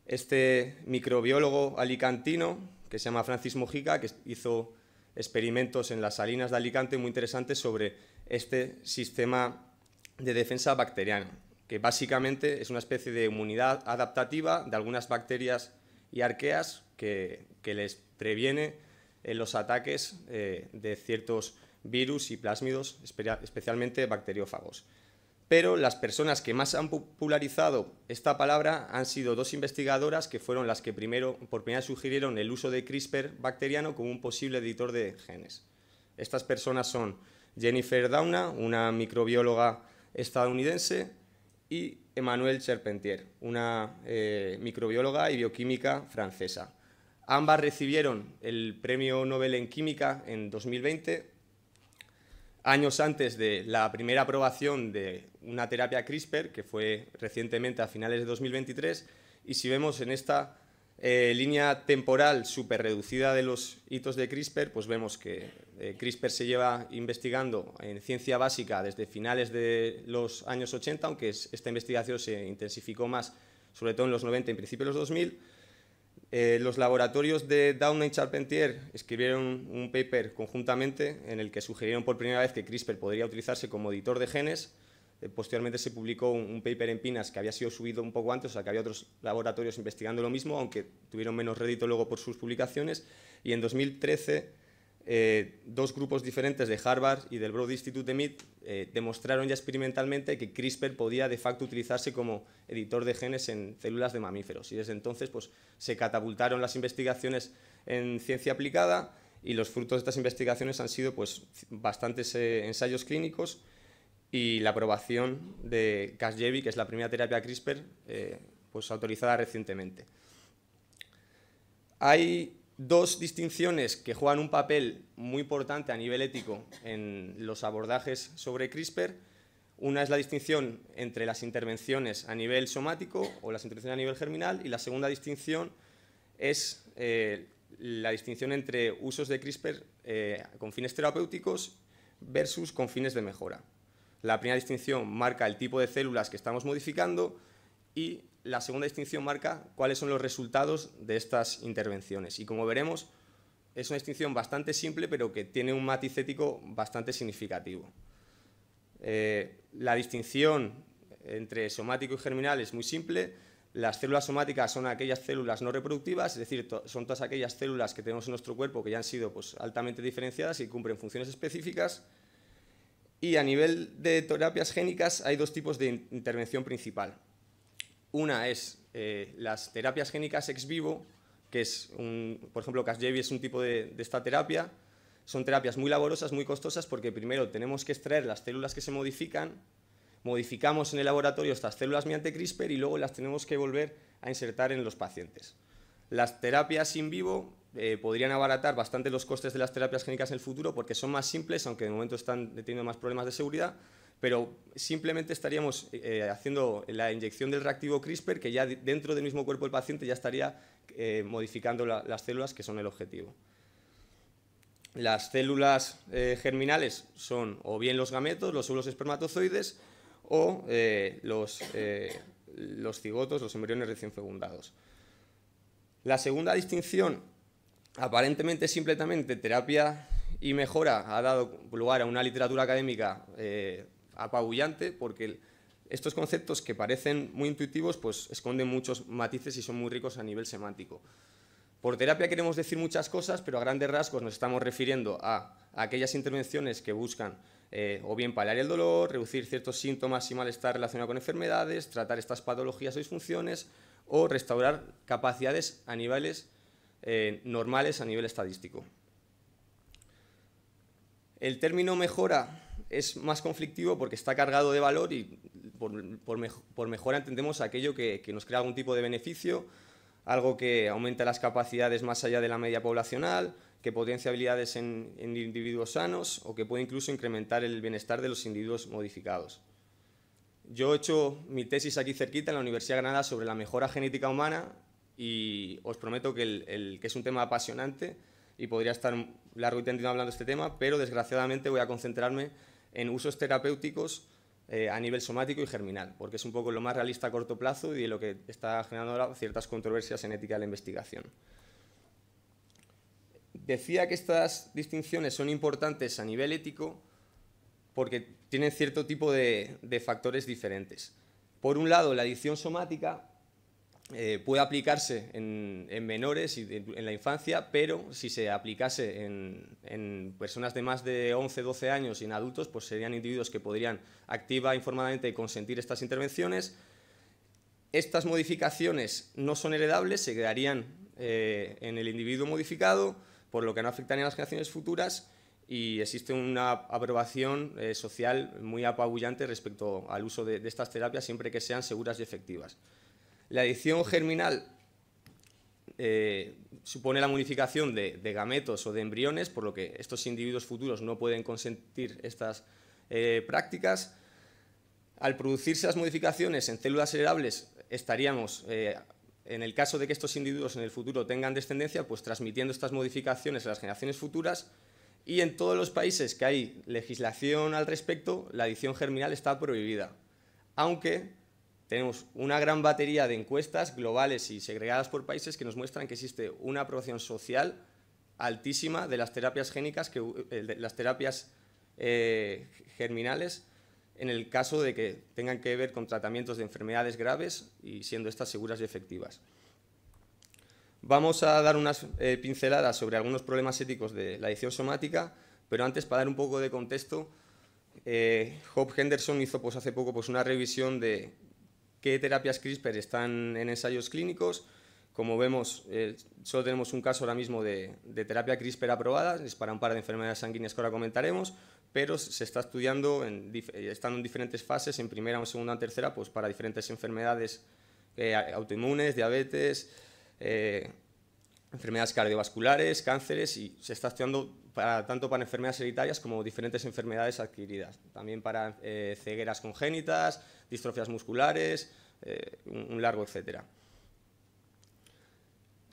este microbiólogo alicantino que se llama Francis Mojica, que hizo experimentos en las salinas de Alicante muy interesantes sobre este sistema de defensa bacteriana, que básicamente es una especie de inmunidad adaptativa de algunas bacterias y arqueas que, les previene eh, los ataques eh, de ciertos virus y plásmidos, especialmente bacteriófagos pero las personas que más han popularizado esta palabra han sido dos investigadoras que fueron las que primero, por primera vez sugirieron el uso de CRISPR bacteriano como un posible editor de genes. Estas personas son Jennifer Dauna, una microbióloga estadounidense, y Emmanuel Charpentier, una eh, microbióloga y bioquímica francesa. Ambas recibieron el Premio Nobel en Química en 2020 años antes de la primera aprobación de una terapia CRISPR, que fue recientemente a finales de 2023, y si vemos en esta eh, línea temporal súper reducida de los hitos de CRISPR, pues vemos que eh, CRISPR se lleva investigando en ciencia básica desde finales de los años 80, aunque esta investigación se intensificó más, sobre todo en los 90 y principios de los 2000. Eh, los laboratorios de Downey Charpentier escribieron un paper conjuntamente en el que sugirieron por primera vez que CRISPR podría utilizarse como editor de genes. Eh, posteriormente se publicó un, paper en Pinas que había sido subido un poco antes, o sea que había otros laboratorios investigando lo mismo, aunque tuvieron menos rédito luego por sus publicaciones. Y en 2013 eh, dos grupos diferentes de Harvard y del Broad Institute de MIT eh, demostraron ya experimentalmente que CRISPR podía de facto utilizarse como editor de genes en células de mamíferos. Y desde entonces pues, se catapultaron las investigaciones en ciencia aplicada y los frutos de estas investigaciones han sido pues, bastantes eh, ensayos clínicos y la aprobación de Casgevy, que es la primera terapia CRISPR, pues, autorizada recientemente. Hay dos distinciones que juegan un papel muy importante a nivel ético en los abordajes sobre CRISPR. Una es la distinción entre las intervenciones a nivel somático o las intervenciones a nivel germinal y la segunda distinción es eh, la distinción entre usos de CRISPR eh, con fines terapéuticos versus con fines de mejora. La primera distinción marca el tipo de células que estamos modificando y la segunda distinción marca cuáles son los resultados de estas intervenciones. Y como veremos, es una distinción bastante simple, pero que tiene un matiz ético bastante significativo. Eh, la distinción entre somático y germinal es muy simple. Las células somáticas son aquellas células no reproductivas, es decir, son todas aquellas células que tenemos en nuestro cuerpo que ya han sido pues, altamente diferenciadas y cumplen funciones específicas. Y a nivel de terapias génicas hay dos tipos de intervención principal. Una es eh, las terapias génicas ex vivo, que es, por ejemplo, Casgevy es un tipo de, esta terapia. Son terapias muy laborosas, muy costosas, porque primero tenemos que extraer las células que se modifican, modificamos en el laboratorio estas células mediante CRISPR y luego las tenemos que volver a insertar en los pacientes. Las terapias in vivo eh, podrían abaratar bastante los costes de las terapias génicas en el futuro porque son más simples, aunque de momento están teniendo más problemas de seguridad, pero simplemente estaríamos eh, eh, haciendo la inyección del reactivo CRISPR que ya dentro del mismo cuerpo del paciente ya estaría eh, modificando las células que son el objetivo. Las células germinales son o bien los gametos, los óvulos espermatozoides o los, cigotos, los embriones recién fecundados. La segunda distinción, aparentemente simplemente terapia y mejora, ha dado lugar a una literatura académica apabullante porque estos conceptos que parecen muy intuitivos pues esconden muchos matices y son muy ricos a nivel semántico. Por terapia queremos decir muchas cosas, pero a grandes rasgos nos estamos refiriendo a aquellas intervenciones que buscan eh, o bien paliar el dolor, reducir ciertos síntomas y malestar relacionado con enfermedades, tratar estas patologías o disfunciones o restaurar capacidades a niveles eh, normales a nivel estadístico. El término mejora es más conflictivo porque está cargado de valor y por, mejor entendemos aquello que, nos crea algún tipo de beneficio, algo que aumenta las capacidades más allá de la media poblacional, que potencia habilidades en, individuos sanos o que puede incluso incrementar el bienestar de los individuos modificados. Yo he hecho mi tesis aquí cerquita en la Universidad de Granada sobre la mejora genética humana y os prometo que, que es un tema apasionante y podría estar largo y tendido hablando de este tema, pero desgraciadamente voy a concentrarme en usos terapéuticos eh, a nivel somático y germinal, porque es un poco lo más realista a corto plazo y de lo que está generando ciertas controversias en ética de la investigación. Decía que estas distinciones son importantes a nivel ético porque tienen cierto tipo de, de factores diferentes. Por un lado, la adicción somática eh, puede aplicarse en, menores y en la infancia, pero si se aplicase en, personas de más de 11, 12 años y en adultos, pues serían individuos que podrían activa informadamente consentir estas intervenciones. Estas modificaciones no son heredables, se quedarían eh, en el individuo modificado, por lo que no afectarían a las generaciones futuras y existe una aprobación eh, social muy apabullante respecto al uso de estas terapias siempre que sean seguras y efectivas. La adición germinal eh, supone la modificación de, gametos o de embriones, por lo que estos individuos futuros no pueden consentir estas eh, prácticas. Al producirse las modificaciones en células heredables, estaríamos, eh, en el caso de que estos individuos en el futuro tengan descendencia, pues transmitiendo estas modificaciones a las generaciones futuras. Y en todos los países que hay legislación al respecto, la adición germinal está prohibida. Aunque tenemos una gran batería de encuestas globales y segregadas por países que nos muestran que existe una aprobación social altísima de las terapias génicas, que, eh, las terapias eh, germinales, en el caso de que tengan que ver con tratamientos de enfermedades graves y siendo estas seguras y efectivas. Vamos a dar unas eh, pinceladas sobre algunos problemas éticos de la edición somática, pero antes, para dar un poco de contexto, eh, Hope Henderson hizo pues, hace poco pues, una revisión de, qué terapias CRISPR están en ensayos clínicos. Como vemos, eh, solo tenemos un caso ahora mismo de, terapia CRISPR aprobada, es para un par de enfermedades sanguíneas que ahora comentaremos, pero se está estudiando, eh, están en diferentes fases, en primera, en segunda, en tercera, pues para diferentes enfermedades eh, autoinmunes, diabetes, enfermedades cardiovasculares, cánceres, y se está estudiando para, tanto para enfermedades hereditarias como diferentes enfermedades adquiridas, también para cegueras congénitas, distrofias musculares, eh, un largo etcétera.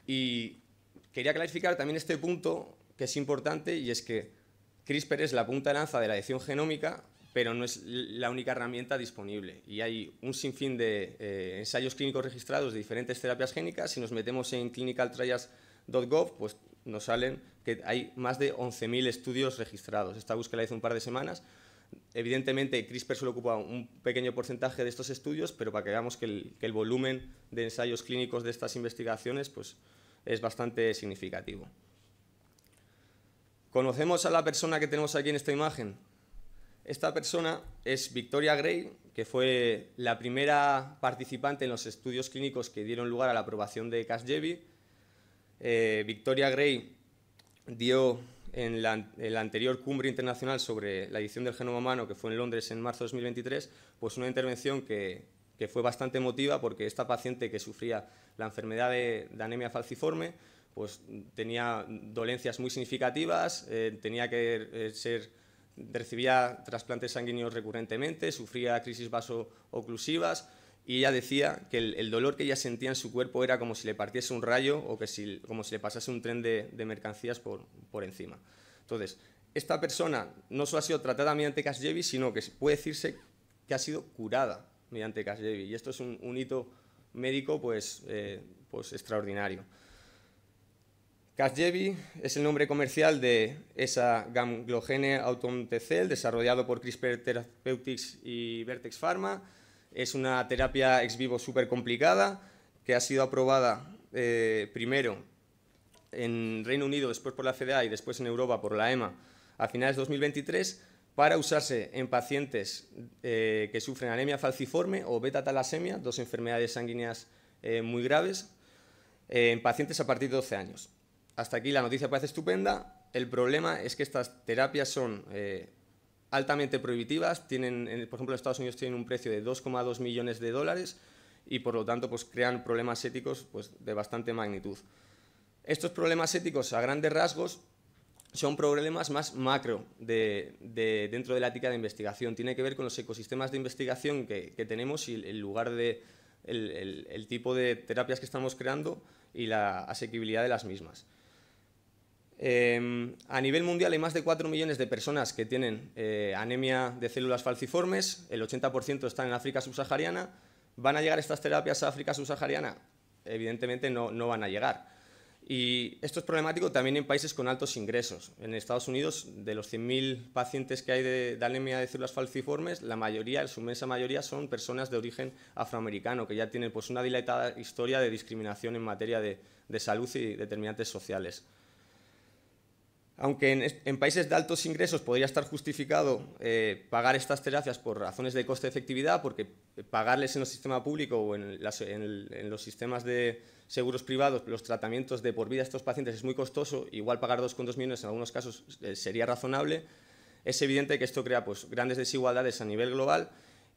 Y quería clarificar también este punto que es importante y es que CRISPR es la punta de lanza de la edición genómica, pero no es la única herramienta disponible. Y hay un sinfín de eh, ensayos clínicos registrados de diferentes terapias génicas. Si nos metemos en clinicaltrials.gov, pues nos salen que hay más de 11.000 estudios registrados. Esta búsqueda la hice un par de semanas Evidentemente, CRISPR solo ocupa un pequeño porcentaje de estos estudios, pero para que veamos que el, volumen de ensayos clínicos de estas investigaciones pues, es bastante significativo. ¿Conocemos a la persona que tenemos aquí en esta imagen? Esta persona es Victoria Gray, que fue la primera participante en los estudios clínicos que dieron lugar a la aprobación de Casgevy. Eh, Victoria Gray dio en la, anterior cumbre internacional sobre la edición del genoma humano, que fue en Londres en marzo de 2023, pues una intervención que, fue bastante emotiva porque esta paciente que sufría la enfermedad de, anemia falciforme, pues tenía dolencias muy significativas, eh, tenía que eh, ser recibía trasplantes sanguíneos recurrentemente, sufría crisis vasooclusivas y ella decía que el, dolor que ella sentía en su cuerpo era como si le partiese un rayo o que como si le pasase un tren de, mercancías por, por, encima. Entonces, esta persona no solo ha sido tratada mediante Casgevi, sino que puede decirse que ha sido curada mediante Casgevi. Y esto es un, hito médico pues, eh, pues extraordinario. Casjevi es el nombre comercial de esa gamglogene automtecel desarrollado por CRISPR Therapeutics y Vertex Pharma es una terapia ex vivo súper complicada que ha sido aprobada eh, primero en Reino Unido, después por la FDA y después en Europa por la EMA a finales de 2023 para usarse en pacientes eh, que sufren anemia falciforme o beta-talasemia, dos enfermedades sanguíneas eh, muy graves, en pacientes a partir de 12 años. Hasta aquí la noticia parece estupenda. El problema es que estas terapias son altamente prohibitivas. Tienen, por ejemplo, en Estados Unidos tienen un precio de 2,2 millones de dólares y por lo tanto pues, crean problemas éticos pues, de bastante magnitud. Estos problemas éticos a grandes rasgos son problemas más macro dentro de la ética de investigación. Tiene que ver con los ecosistemas de investigación que, tenemos y el lugar de el, tipo de terapias que estamos creando y la asequibilidad de las mismas. Em, a nivel mundial hay más de 4 millones de personas que tienen eh, anemia de células falciformes, el 80% están en África subsahariana. ¿Van a llegar estas terapias a África subsahariana? Evidentemente no, van a llegar. Y esto es problemático también en países con altos ingresos. En Estados Unidos, de los 100.000 pacientes que hay de, anemia de células falciformes, la mayoría, su inmensa mayoría, son personas de origen afroamericano, que ya tienen pues, una dilatada historia de discriminación en materia de salud y determinantes sociales. Aunque en, países de altos ingresos podría estar justificado eh, pagar estas terapias por razones de coste-efectividad, porque pagarles en el sistema público o en, los sistemas de seguros privados los tratamientos de por vida a estos pacientes es muy costoso, igual pagar 2,2 millones en algunos casos eh, sería razonable, es evidente que esto crea pues, grandes desigualdades a nivel global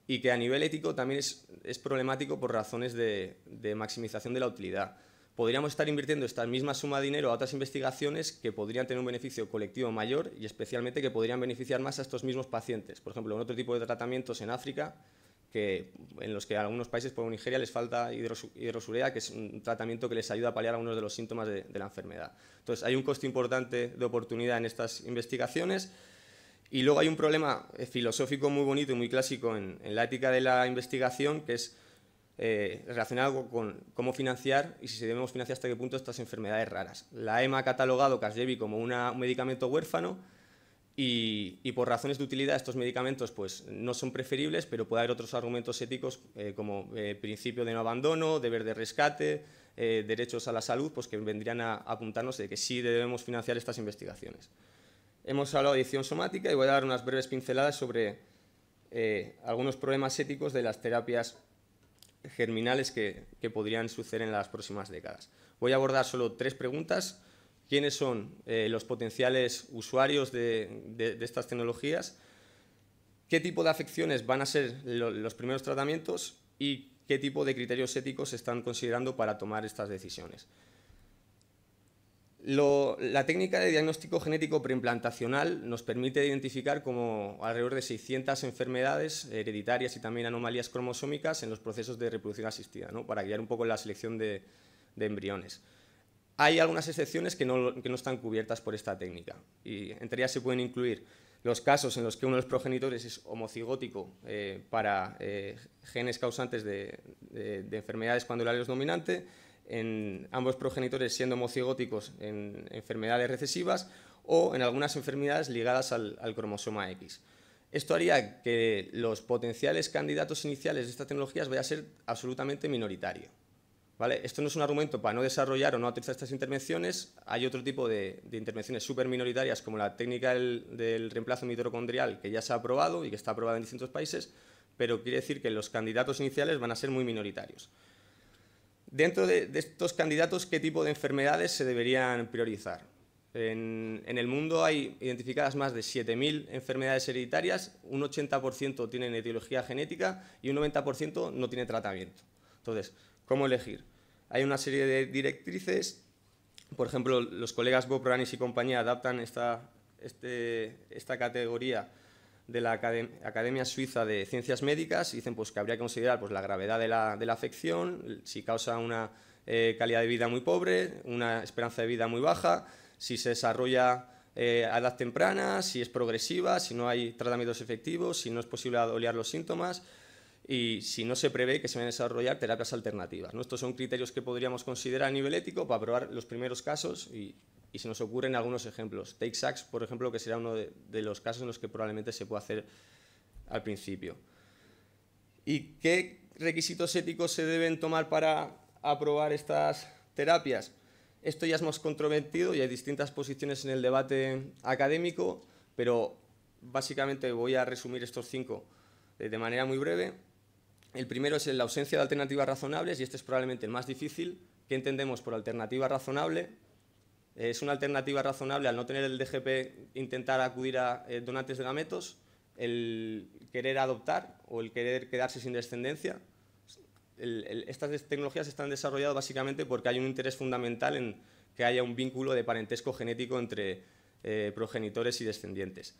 y que a nivel ético también es, problemático por razones de maximización de la utilidad podríamos estar invirtiendo esta misma suma de dinero a otras investigaciones que podrían tener un beneficio colectivo mayor y especialmente que podrían beneficiar más a estos mismos pacientes. Por ejemplo, en otro tipo de tratamientos en África, que, en los que a algunos países, como Nigeria, les falta hidrosurea, que es un tratamiento que les ayuda a paliar algunos de los síntomas de, la enfermedad. Entonces, hay un coste importante de oportunidad en estas investigaciones. Y luego hay un problema eh, filosófico muy bonito y muy clásico en la ética de la investigación, que es eh, relacionado con cómo financiar y si debemos financiar hasta qué punto estas enfermedades raras. La EMA ha catalogado Casgevy como una, un medicamento huérfano y, por razones de utilidad estos medicamentos pues, no son preferibles, pero puede haber otros argumentos éticos eh, como eh, principio de no abandono, deber de rescate, derechos a la salud, pues que vendrían a, apuntarnos de que sí debemos financiar estas investigaciones. Hemos hablado de adicción somática y voy a dar unas breves pinceladas sobre algunos problemas éticos de las terapias germinales que, podrían suceder en las próximas décadas. Voy a abordar solo tres preguntas. ¿Quiénes son eh, los potenciales usuarios de, estas tecnologías? ¿Qué tipo de afecciones van a ser los primeros tratamientos? ¿Y qué tipo de criterios éticos se están considerando para tomar estas decisiones? la técnica de diagnóstico genético preimplantacional nos permite identificar como alrededor de 600 enfermedades hereditarias y también anomalías cromosómicas en los procesos de reproducción asistida, ¿no? para guiar un poco la selección de, embriones. Hay algunas excepciones que no, están cubiertas por esta técnica y entre ellas se pueden incluir los casos en los que uno de los progenitores es homocigótico eh, para eh, genes causantes de, enfermedades cuando el enfermedades es dominante, en ambos progenitores siendo homocigóticos en enfermedades recesivas o en algunas enfermedades ligadas al, cromosoma X. Esto haría que los potenciales candidatos iniciales de estas tecnologías vaya a ser absolutamente minoritario. ¿Vale? Esto no es un argumento para no desarrollar o no utilizar estas intervenciones. Hay otro tipo de, intervenciones súper minoritarias, como la técnica del, del, reemplazo mitocondrial, que ya se ha aprobado y que está aprobada en distintos países, pero quiere decir que los candidatos iniciales van a ser muy minoritarios. Dentro de, estos candidatos, ¿qué tipo de enfermedades se deberían priorizar? En, el mundo hay identificadas más de 7.000 enfermedades hereditarias, un 80% tienen etiología genética y un 90% no tiene tratamiento. Entonces, ¿cómo elegir? Hay una serie de directrices, por ejemplo, los colegas Bob Ranis y compañía adaptan esta este, categoría de la Academia Suiza de Ciencias Médicas dicen pues, que habría que considerar pues, la gravedad de la, afección, si causa una eh, calidad de vida muy pobre, una esperanza de vida muy baja, si se desarrolla eh, a edad temprana, si es progresiva, si no hay tratamientos efectivos, si no es posible aliviar los síntomas y si no se prevé que se van a desarrollar terapias alternativas. Estos son criterios que podríamos considerar a nivel ético para probar los primeros casos y y se nos ocurren algunos ejemplos. Take Sachs, por ejemplo, que será uno de, de, los casos en los que probablemente se pueda hacer al principio. ¿Y qué requisitos éticos se deben tomar para aprobar estas terapias? Esto ya es más controvertido y hay distintas posiciones en el debate académico, pero básicamente voy a resumir estos cinco de manera muy breve. El primero es la ausencia de alternativas razonables y este es probablemente el más difícil. ¿Qué entendemos por alternativa razonable? Es una alternativa razonable al no tener el DGP intentar acudir a eh, donantes de gametos, el querer adoptar o el querer quedarse sin descendencia. estas tecnologías están desarrolladas básicamente porque hay un interés fundamental en que haya un vínculo de parentesco genético entre eh, progenitores y descendientes.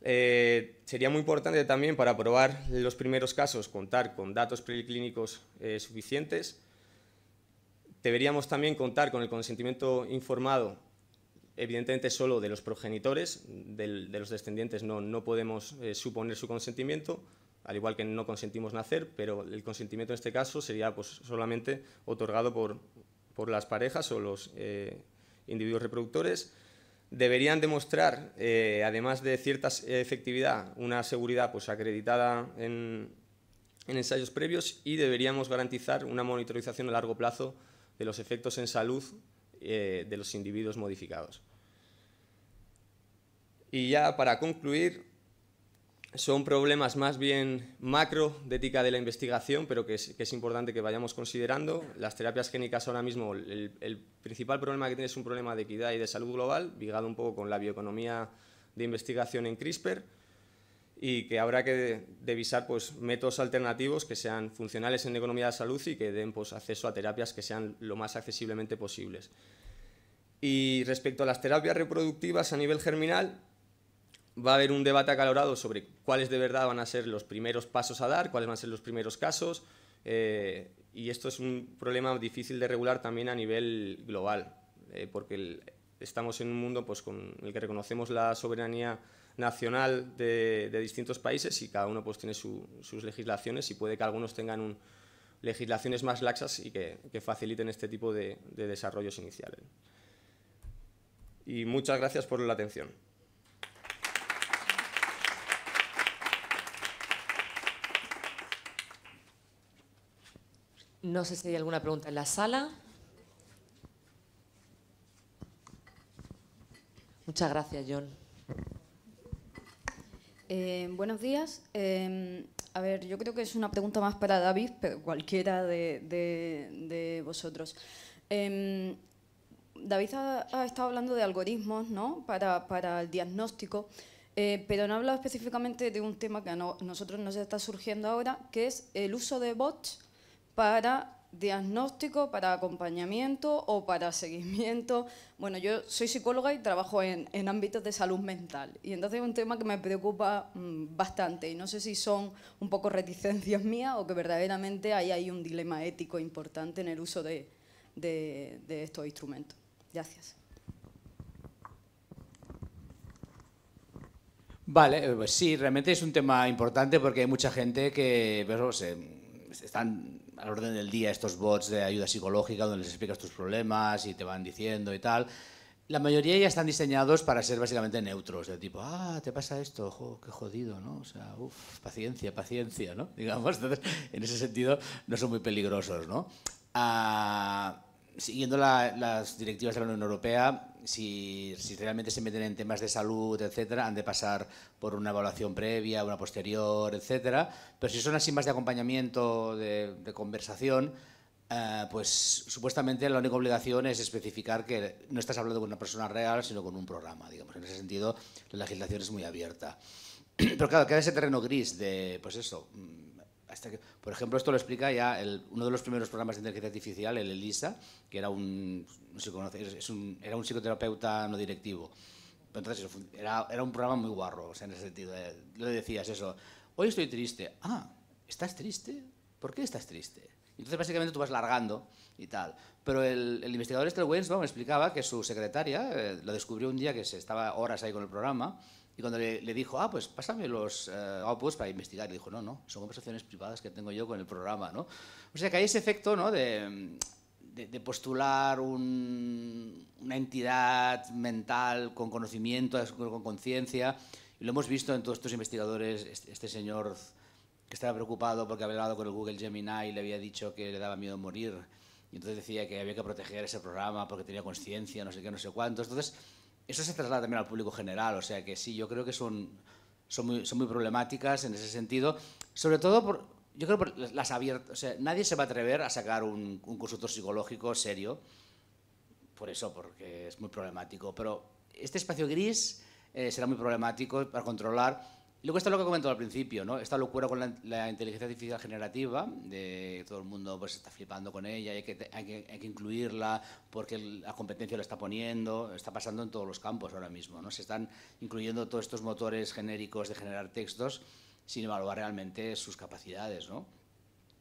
Eh, sería muy importante también para probar los primeros casos contar con datos preclínicos suficientes Deberíamos también contar con el consentimiento informado, evidentemente solo de los progenitores, de los descendientes no, podemos eh, suponer su consentimiento, al igual que no consentimos nacer, pero el consentimiento en este caso sería pues, solamente otorgado por, las parejas o los eh, individuos reproductores. Deberían demostrar, eh, además de cierta efectividad, una seguridad pues, acreditada en, en ensayos previos y deberíamos garantizar una monitorización a largo plazo de los efectos en salud eh, de los individuos modificados. Y ya para concluir, son problemas más bien macro de ética de la investigación, pero que es, importante que vayamos considerando. Las terapias génicas ahora mismo, el, el, principal problema que tiene es un problema de equidad y de salud global, ligado un poco con la bioeconomía de investigación en CRISPR y que habrá que revisar pues, métodos alternativos que sean funcionales en economía de salud y que den pues, acceso a terapias que sean lo más accesiblemente posibles. Y respecto a las terapias reproductivas a nivel germinal, va a haber un debate acalorado sobre cuáles de verdad van a ser los primeros pasos a dar, cuáles van a ser los primeros casos, eh, y esto es un problema difícil de regular también a nivel global, eh, porque estamos en un mundo pues, con el que reconocemos la soberanía nacional de, distintos países y cada uno pues tiene sus legislaciones y puede que algunos tengan legislaciones más laxas y que, faciliten este tipo de desarrollos iniciales. Y muchas gracias por la atención. No sé si hay alguna pregunta en la sala. Muchas gracias, John. Eh, buenos días. Eh, a ver, yo creo que es una pregunta más para David, pero cualquiera de, vosotros. Eh, David ha, estado hablando de algoritmos para, el diagnóstico, pero no ha hablado específicamente de un tema que a nosotros nos está surgiendo ahora, que es el uso de bots para diagnóstico, para acompañamiento o para seguimiento. Bueno, yo soy psicóloga y trabajo en, ámbitos de salud mental y entonces es un tema que me preocupa mm, bastante y no sé si son un poco reticencias mías o que verdaderamente ahí hay un dilema ético importante en el uso de, estos instrumentos. Gracias. Vale, eh, pues sí, realmente es un tema importante porque hay mucha gente que pues, están al orden del día estos bots de ayuda psicológica donde les explicas tus problemas y te van diciendo y tal. La mayoría ya están diseñados para ser básicamente neutros, de tipo, ah, te pasa esto, qué jodido, ¿no? O sea, uff, paciencia, paciencia, ¿no? Digamos, entonces, en ese sentido no son muy peligrosos, ¿no? Ah, siguiendo las directivas de la Unión Europea, si, realmente se meten en temas de salud, etcétera, han de pasar por una evaluación previa, una posterior, etcétera. Pero si son así más de acompañamiento, de, conversación, eh, pues supuestamente la única obligación es especificar que no estás hablando con una persona real, sino con un programa. Digamos. En ese sentido, la legislación es muy abierta. Pero claro, queda ese terreno gris de, pues eso, por ejemplo, esto lo explica ya uno de los primeros programas de inteligencia artificial, el ELISA, que era un, es era un psicoterapeuta no directivo. Entonces, era, un programa muy guarro, en ese sentido. Eh, le decías eso, hoy estoy triste. Ah, ¿estás triste? ¿Por qué estás triste? Entonces, básicamente tú vas largando y tal. Pero el, el investigador este, me explicaba que su secretaria eh, lo descubrió un día que se estaba horas ahí con el programa y cuando le, dijo, ah, pues pásame los opus eh, outputs para investigar, le dijo, no, no, son conversaciones privadas que tengo yo con el programa, ¿no? O sea que hay ese efecto, ¿no? De, postular una entidad mental con conocimiento, con conciencia, y lo hemos visto en todos estos investigadores, este, este señor que estaba preocupado porque había hablado con el Google Gemini y le había dicho que le daba miedo morir, y entonces decía que había que proteger ese programa porque tenía conciencia, no sé qué, no sé cuánto, entonces eso se traslada también al público general, o sea que sí, yo creo que son, son, muy, son muy problemáticas en ese sentido, sobre todo yo creo que las abiertas, o sea, nadie se va a atrever a sacar un, un consultor psicológico serio, por eso, porque es muy problemático, pero este espacio gris eh, será muy problemático para controlar y luego está lo que comentó al principio, ¿no? Esta locura con la, inteligencia artificial generativa, de todo el mundo pues está flipando con ella, y hay que, hay que, hay que incluirla porque la competencia la está poniendo, está pasando en todos los campos ahora mismo, ¿no? Se están incluyendo todos estos motores genéricos de generar textos sin evaluar realmente sus capacidades, ¿no?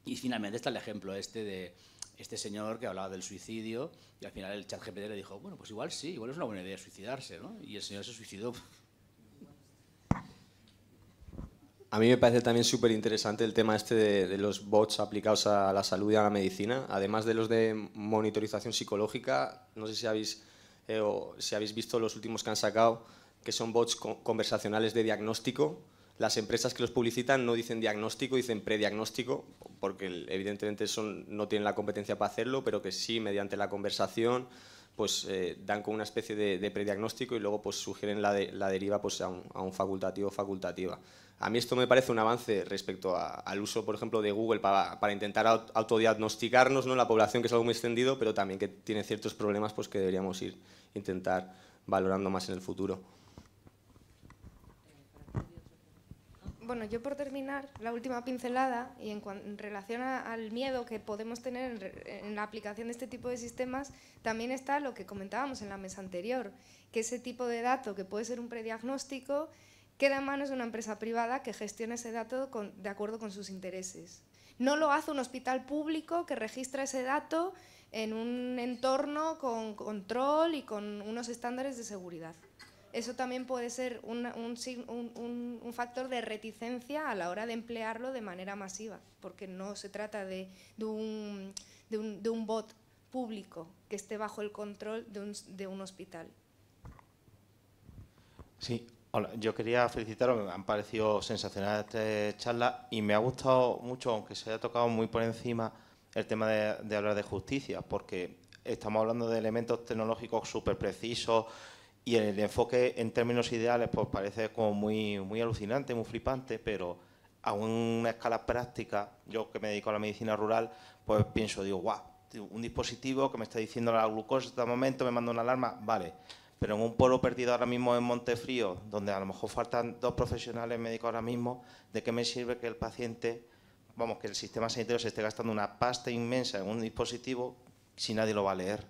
Y finalmente está el ejemplo este de este señor que hablaba del suicidio y al final el chat GPT le dijo, bueno, pues igual sí, igual es una buena idea suicidarse, ¿no? Y el señor se suicidó A mí me parece también súper interesante el tema este de, los bots aplicados a la salud y a la medicina, además de los de monitorización psicológica. No sé si habéis, eh, visto los últimos que han sacado, que son bots conversacionales de diagnóstico. Las empresas que los publicitan no dicen diagnóstico, dicen prediagnóstico, porque evidentemente no tienen la competencia para hacerlo, pero que sí, mediante la conversación, pues eh, dan con una especie de, prediagnóstico y luego pues sugieren la, deriva pues, a un, a un facultativo facultativa. A mí esto me parece un avance respecto al uso, por ejemplo, de Google para, intentar autodiagnosticarnos ¿no? la población, que es algo muy extendido, pero también que tiene ciertos problemas pues, que deberíamos ir intentar valorando más en el futuro. Bueno, yo por terminar, la última pincelada, y en, relación al miedo que podemos tener en, en la aplicación de este tipo de sistemas, también está lo que comentábamos en la mesa anterior, que ese tipo de dato que puede ser un prediagnóstico queda en manos de una empresa privada que gestione ese dato de acuerdo con sus intereses. No lo hace un hospital público que registra ese dato en un entorno con control y con unos estándares de seguridad. Eso también puede ser un, un, factor de reticencia a la hora de emplearlo de manera masiva, porque no se trata de, de, un, de, de un, bot público que esté bajo el control de un hospital. Sí, Hola, yo quería felicitaros, me han parecido sensacional estas charla y me ha gustado mucho, aunque se haya tocado muy por encima, el tema de, hablar de justicia, porque estamos hablando de elementos tecnológicos súper precisos y el enfoque en términos ideales pues parece como muy, muy alucinante, muy flipante, pero a una escala práctica, yo que me dedico a la medicina rural, pues pienso, digo, guau, un dispositivo que me está diciendo la glucosa en este momento, me manda una alarma, vale pero en un pueblo perdido ahora mismo en Montefrío, donde a lo mejor faltan dos profesionales médicos ahora mismo, ¿de qué me sirve que el paciente, vamos, que el sistema sanitario se esté gastando una pasta inmensa en un dispositivo si nadie lo va a leer?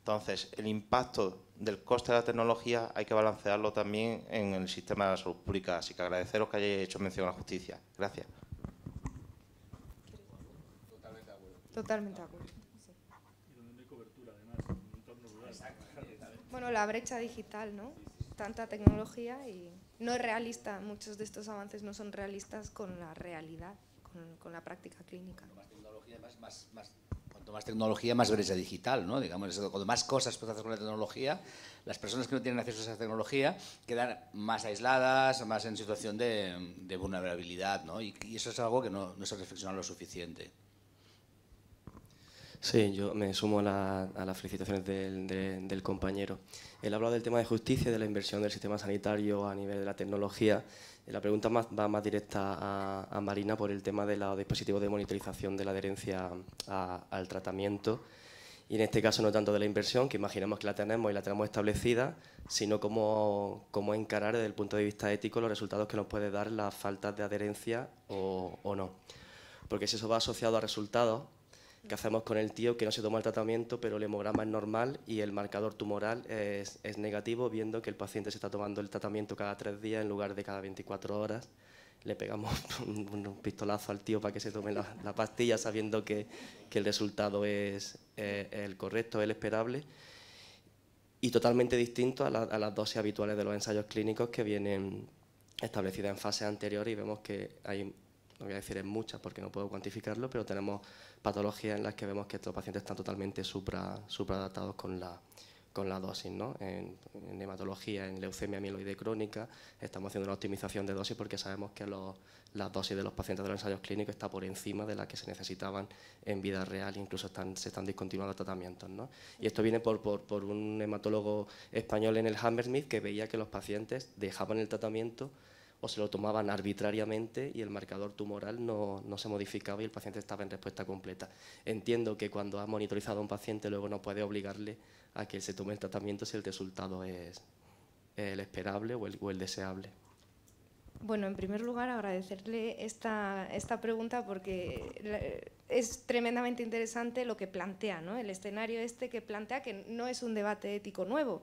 Entonces, el impacto del coste de la tecnología hay que balancearlo también en el sistema de salud pública, así que agradeceros que hayáis hecho mención a la justicia. Gracias. Totalmente de acuerdo. Totalmente de acuerdo. bueno, la brecha digital, ¿no? Tanta tecnología y no es realista, muchos de estos avances no son realistas con la realidad, con, la práctica clínica. Cuanto más tecnología, más, brecha digital, ¿no? Digamos, eso, más cosas puedes hacer con la tecnología, las personas que no tienen acceso a esa tecnología quedan más aisladas, más en situación de, vulnerabilidad, ¿no? Y, eso es algo que no, no se reflexiona lo suficiente. Sí, yo me sumo a, las felicitaciones del, compañero. Él ha hablado del tema de justicia, de la inversión del sistema sanitario a nivel de la tecnología. La pregunta va más directa a, Marina por el tema de los dispositivos de monitorización de la adherencia al tratamiento. Y en este caso no tanto de la inversión, que imaginamos que la tenemos y la tenemos establecida, sino cómo, cómo encarar desde el punto de vista ético los resultados que nos puede dar la falta de adherencia o no. Porque si eso va asociado a resultados que hacemos con el tío que no se toma el tratamiento, pero el hemograma es normal y el marcador tumoral es, negativo, viendo que el paciente se está tomando el tratamiento cada tres días en lugar de cada 24 horas. Le pegamos un, pistolazo al tío para que se tome la, pastilla, sabiendo que, el resultado es el correcto, el esperable, y totalmente distinto a, las dosis habituales de los ensayos clínicos que vienen establecidas en fase anterior y vemos que hay no voy a decir en muchas porque no puedo cuantificarlo, pero tenemos patologías en las que vemos que estos pacientes están totalmente supra, supraadaptados con la, con la dosis. ¿no? En, hematología, en leucemia mieloide crónica, estamos haciendo una optimización de dosis porque sabemos que los, las dosis de los pacientes de los ensayos clínicos está por encima de las que se necesitaban en vida real, incluso se están discontinuando tratamientos. ¿no? Y esto viene por, por, por un hematólogo español en el Hammersmith que veía que los pacientes dejaban el tratamiento se lo tomaban arbitrariamente y el marcador tumoral no, no, se modificaba y el paciente estaba en respuesta completa. Entiendo que cuando ha monitorizado a un paciente luego no puede obligarle a que se tome el tratamiento si el resultado es el esperable o el, o el deseable. Bueno, en primer lugar agradecerle esta, esta pregunta porque es tremendamente interesante lo que plantea, ¿no? el escenario este que plantea que no es un debate ético nuevo,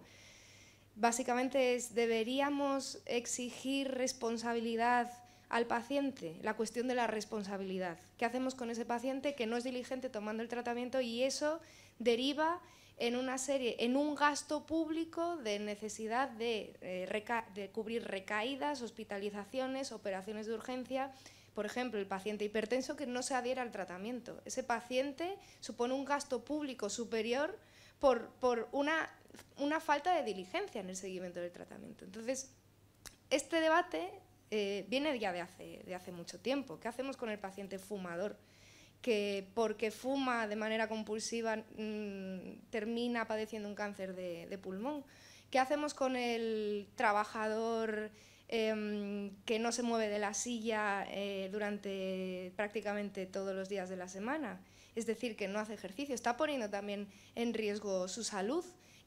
básicamente es, ¿deberíamos exigir responsabilidad al paciente? La cuestión de la responsabilidad. ¿Qué hacemos con ese paciente que no es diligente tomando el tratamiento y eso deriva en una serie, en un gasto público de necesidad de, eh, cubrir recaídas, hospitalizaciones, operaciones de urgencia, por ejemplo, el paciente hipertenso que no se adhiera al tratamiento. Ese paciente supone un gasto público superior por, por una una falta de diligencia en el seguimiento del tratamiento. Entonces, este debate eh, viene ya de hace, mucho tiempo. ¿Qué hacemos con el paciente fumador? que porque fuma de manera compulsiva mm, termina padeciendo un cáncer de, pulmón. ¿Qué hacemos con el trabajador em, que no se mueve de la silla eh, durante prácticamente todos los días de la semana? Es decir, que no hace ejercicio, está poniendo también en riesgo su salud.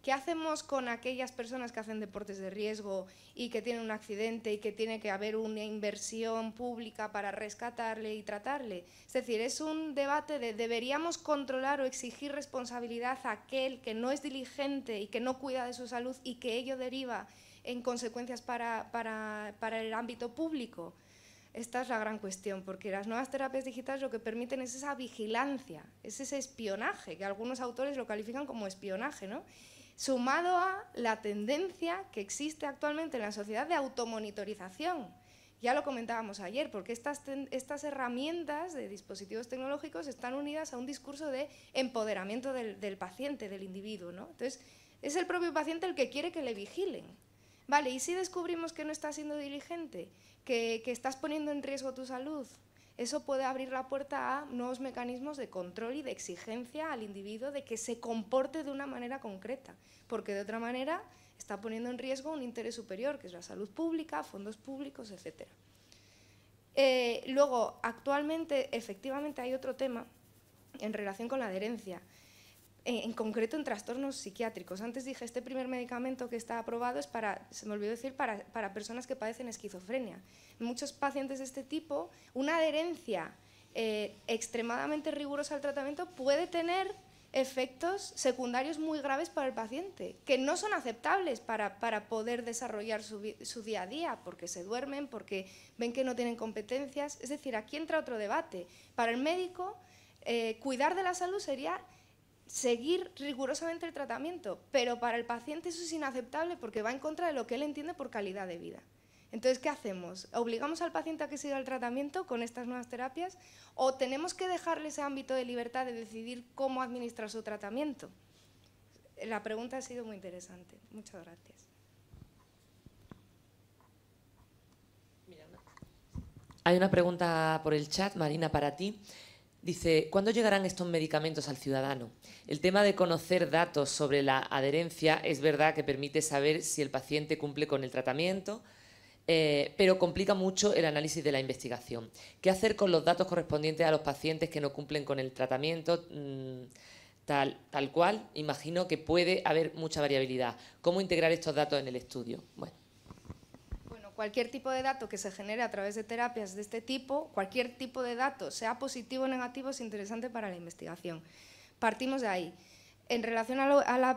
¿Qué hacemos con aquellas personas que hacen deportes de riesgo y que tienen un accidente y que tiene que haber una inversión pública para rescatarle y tratarle? Es decir, es un debate de deberíamos controlar o exigir responsabilidad a aquel que no es diligente y que no cuida de su salud y que ello deriva en consecuencias para, para, para el ámbito público. Esta es la gran cuestión, porque las nuevas terapias digitales lo que permiten es esa vigilancia, es ese espionaje, que algunos autores lo califican como espionaje, ¿no? sumado a la tendencia que existe actualmente en la sociedad de automonitorización. Ya lo comentábamos ayer, porque estas, herramientas de dispositivos tecnológicos están unidas a un discurso de empoderamiento del, paciente, del individuo. Entonces, es el propio paciente el que quiere que le vigilen. Vale, ¿y si descubrimos que no estás siendo diligente? que estás poniendo en riesgo tu salud? eso puede abrir la puerta a nuevos mecanismos de control y de exigencia al individuo de que se comporte de una manera concreta, porque de otra manera está poniendo en riesgo un interés superior, que es la salud pública, fondos públicos, etc. Eh, luego, actualmente, efectivamente, hay otro tema en relación con la adherencia, eh, en concreto en trastornos psiquiátricos. Antes dije, este primer medicamento que está aprobado es para, se me olvidó decir, para, personas que padecen esquizofrenia. muchos pacientes de este tipo, una adherencia eh, extremadamente rigurosa al tratamiento puede tener efectos secundarios muy graves para el paciente, que no son aceptables para, poder desarrollar su, día a día, porque se duermen, porque ven que no tienen competencias. Es decir, aquí entra otro debate. Para el médico, eh, cuidar de la salud sería seguir rigurosamente el tratamiento, pero para el paciente eso es inaceptable porque va en contra de lo que él entiende por calidad de vida. Entonces, ¿qué hacemos? ¿Obligamos al paciente a que siga el tratamiento con estas nuevas terapias o tenemos que dejarle ese ámbito de libertad de decidir cómo administrar su tratamiento? La pregunta ha sido muy interesante. Muchas gracias. Hay una pregunta por el chat, Marina, para ti. Dice, ¿cuándo llegarán estos medicamentos al ciudadano? El tema de conocer datos sobre la adherencia es verdad que permite saber si el paciente cumple con el tratamiento, eh, pero complica mucho el análisis de la investigación. ¿Qué hacer con los datos correspondientes a los pacientes que no cumplen con el tratamiento? Mm, tal, tal cual, imagino que puede haber mucha variabilidad. ¿Cómo integrar estos datos en el estudio? Bueno cualquier tipo de dato que se genere a través de terapias de este tipo, cualquier tipo de dato, sea positivo o negativo, es interesante para la investigación. Partimos de ahí. En relación a lo, la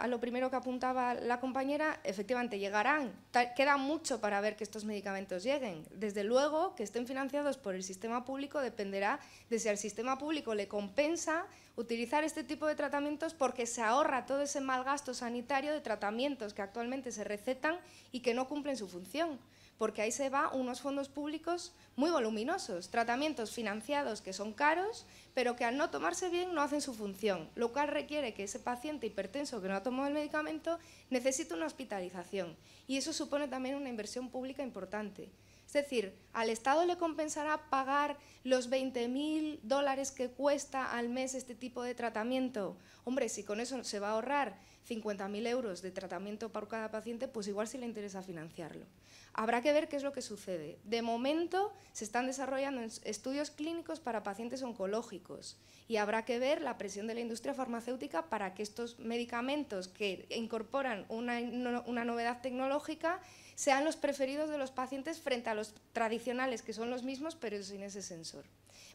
a lo primero que apuntaba la compañera, efectivamente llegarán. queda mucho para ver que estos medicamentos lleguen. Desde luego, que estén financiados por el sistema público dependerá de si al sistema público le compensa utilizar este tipo de tratamientos porque se ahorra todo ese mal gasto sanitario de tratamientos que actualmente se recetan y que no cumplen su función porque ahí se va unos fondos públicos muy voluminosos, tratamientos financiados que son caros, pero que al no tomarse bien no hacen su función, lo cual requiere que ese paciente hipertenso que no ha tomado el medicamento necesite una hospitalización y eso supone también una inversión pública importante. Es decir, al Estado le compensará pagar los 20.000 dólares que cuesta al mes este tipo de tratamiento. Hombre, si con eso se va a ahorrar 50.000 euros de tratamiento para cada paciente, pues igual si le interesa financiarlo. Habrá que ver qué es lo que sucede. De momento se están desarrollando estudios clínicos para pacientes oncológicos y habrá que ver la presión de la industria farmacéutica para que estos medicamentos que incorporan una, una novedad tecnológica sean los preferidos de los pacientes frente a los tradicionales, que son los mismos pero sin ese sensor.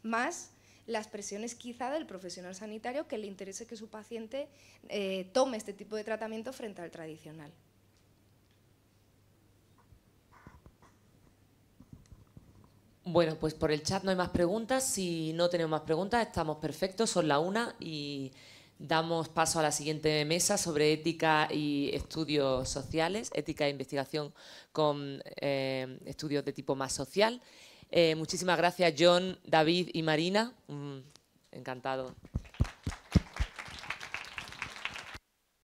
Más las presiones quizá del profesional sanitario que le interese que su paciente eh, tome este tipo de tratamiento frente al tradicional. Bueno, pues por el chat no hay más preguntas. Si no tenemos más preguntas, estamos perfectos, son la una y damos paso a la siguiente mesa sobre ética y estudios sociales, ética e investigación con eh, estudios de tipo más social. Eh, muchísimas gracias John, David y Marina. Mm, encantado.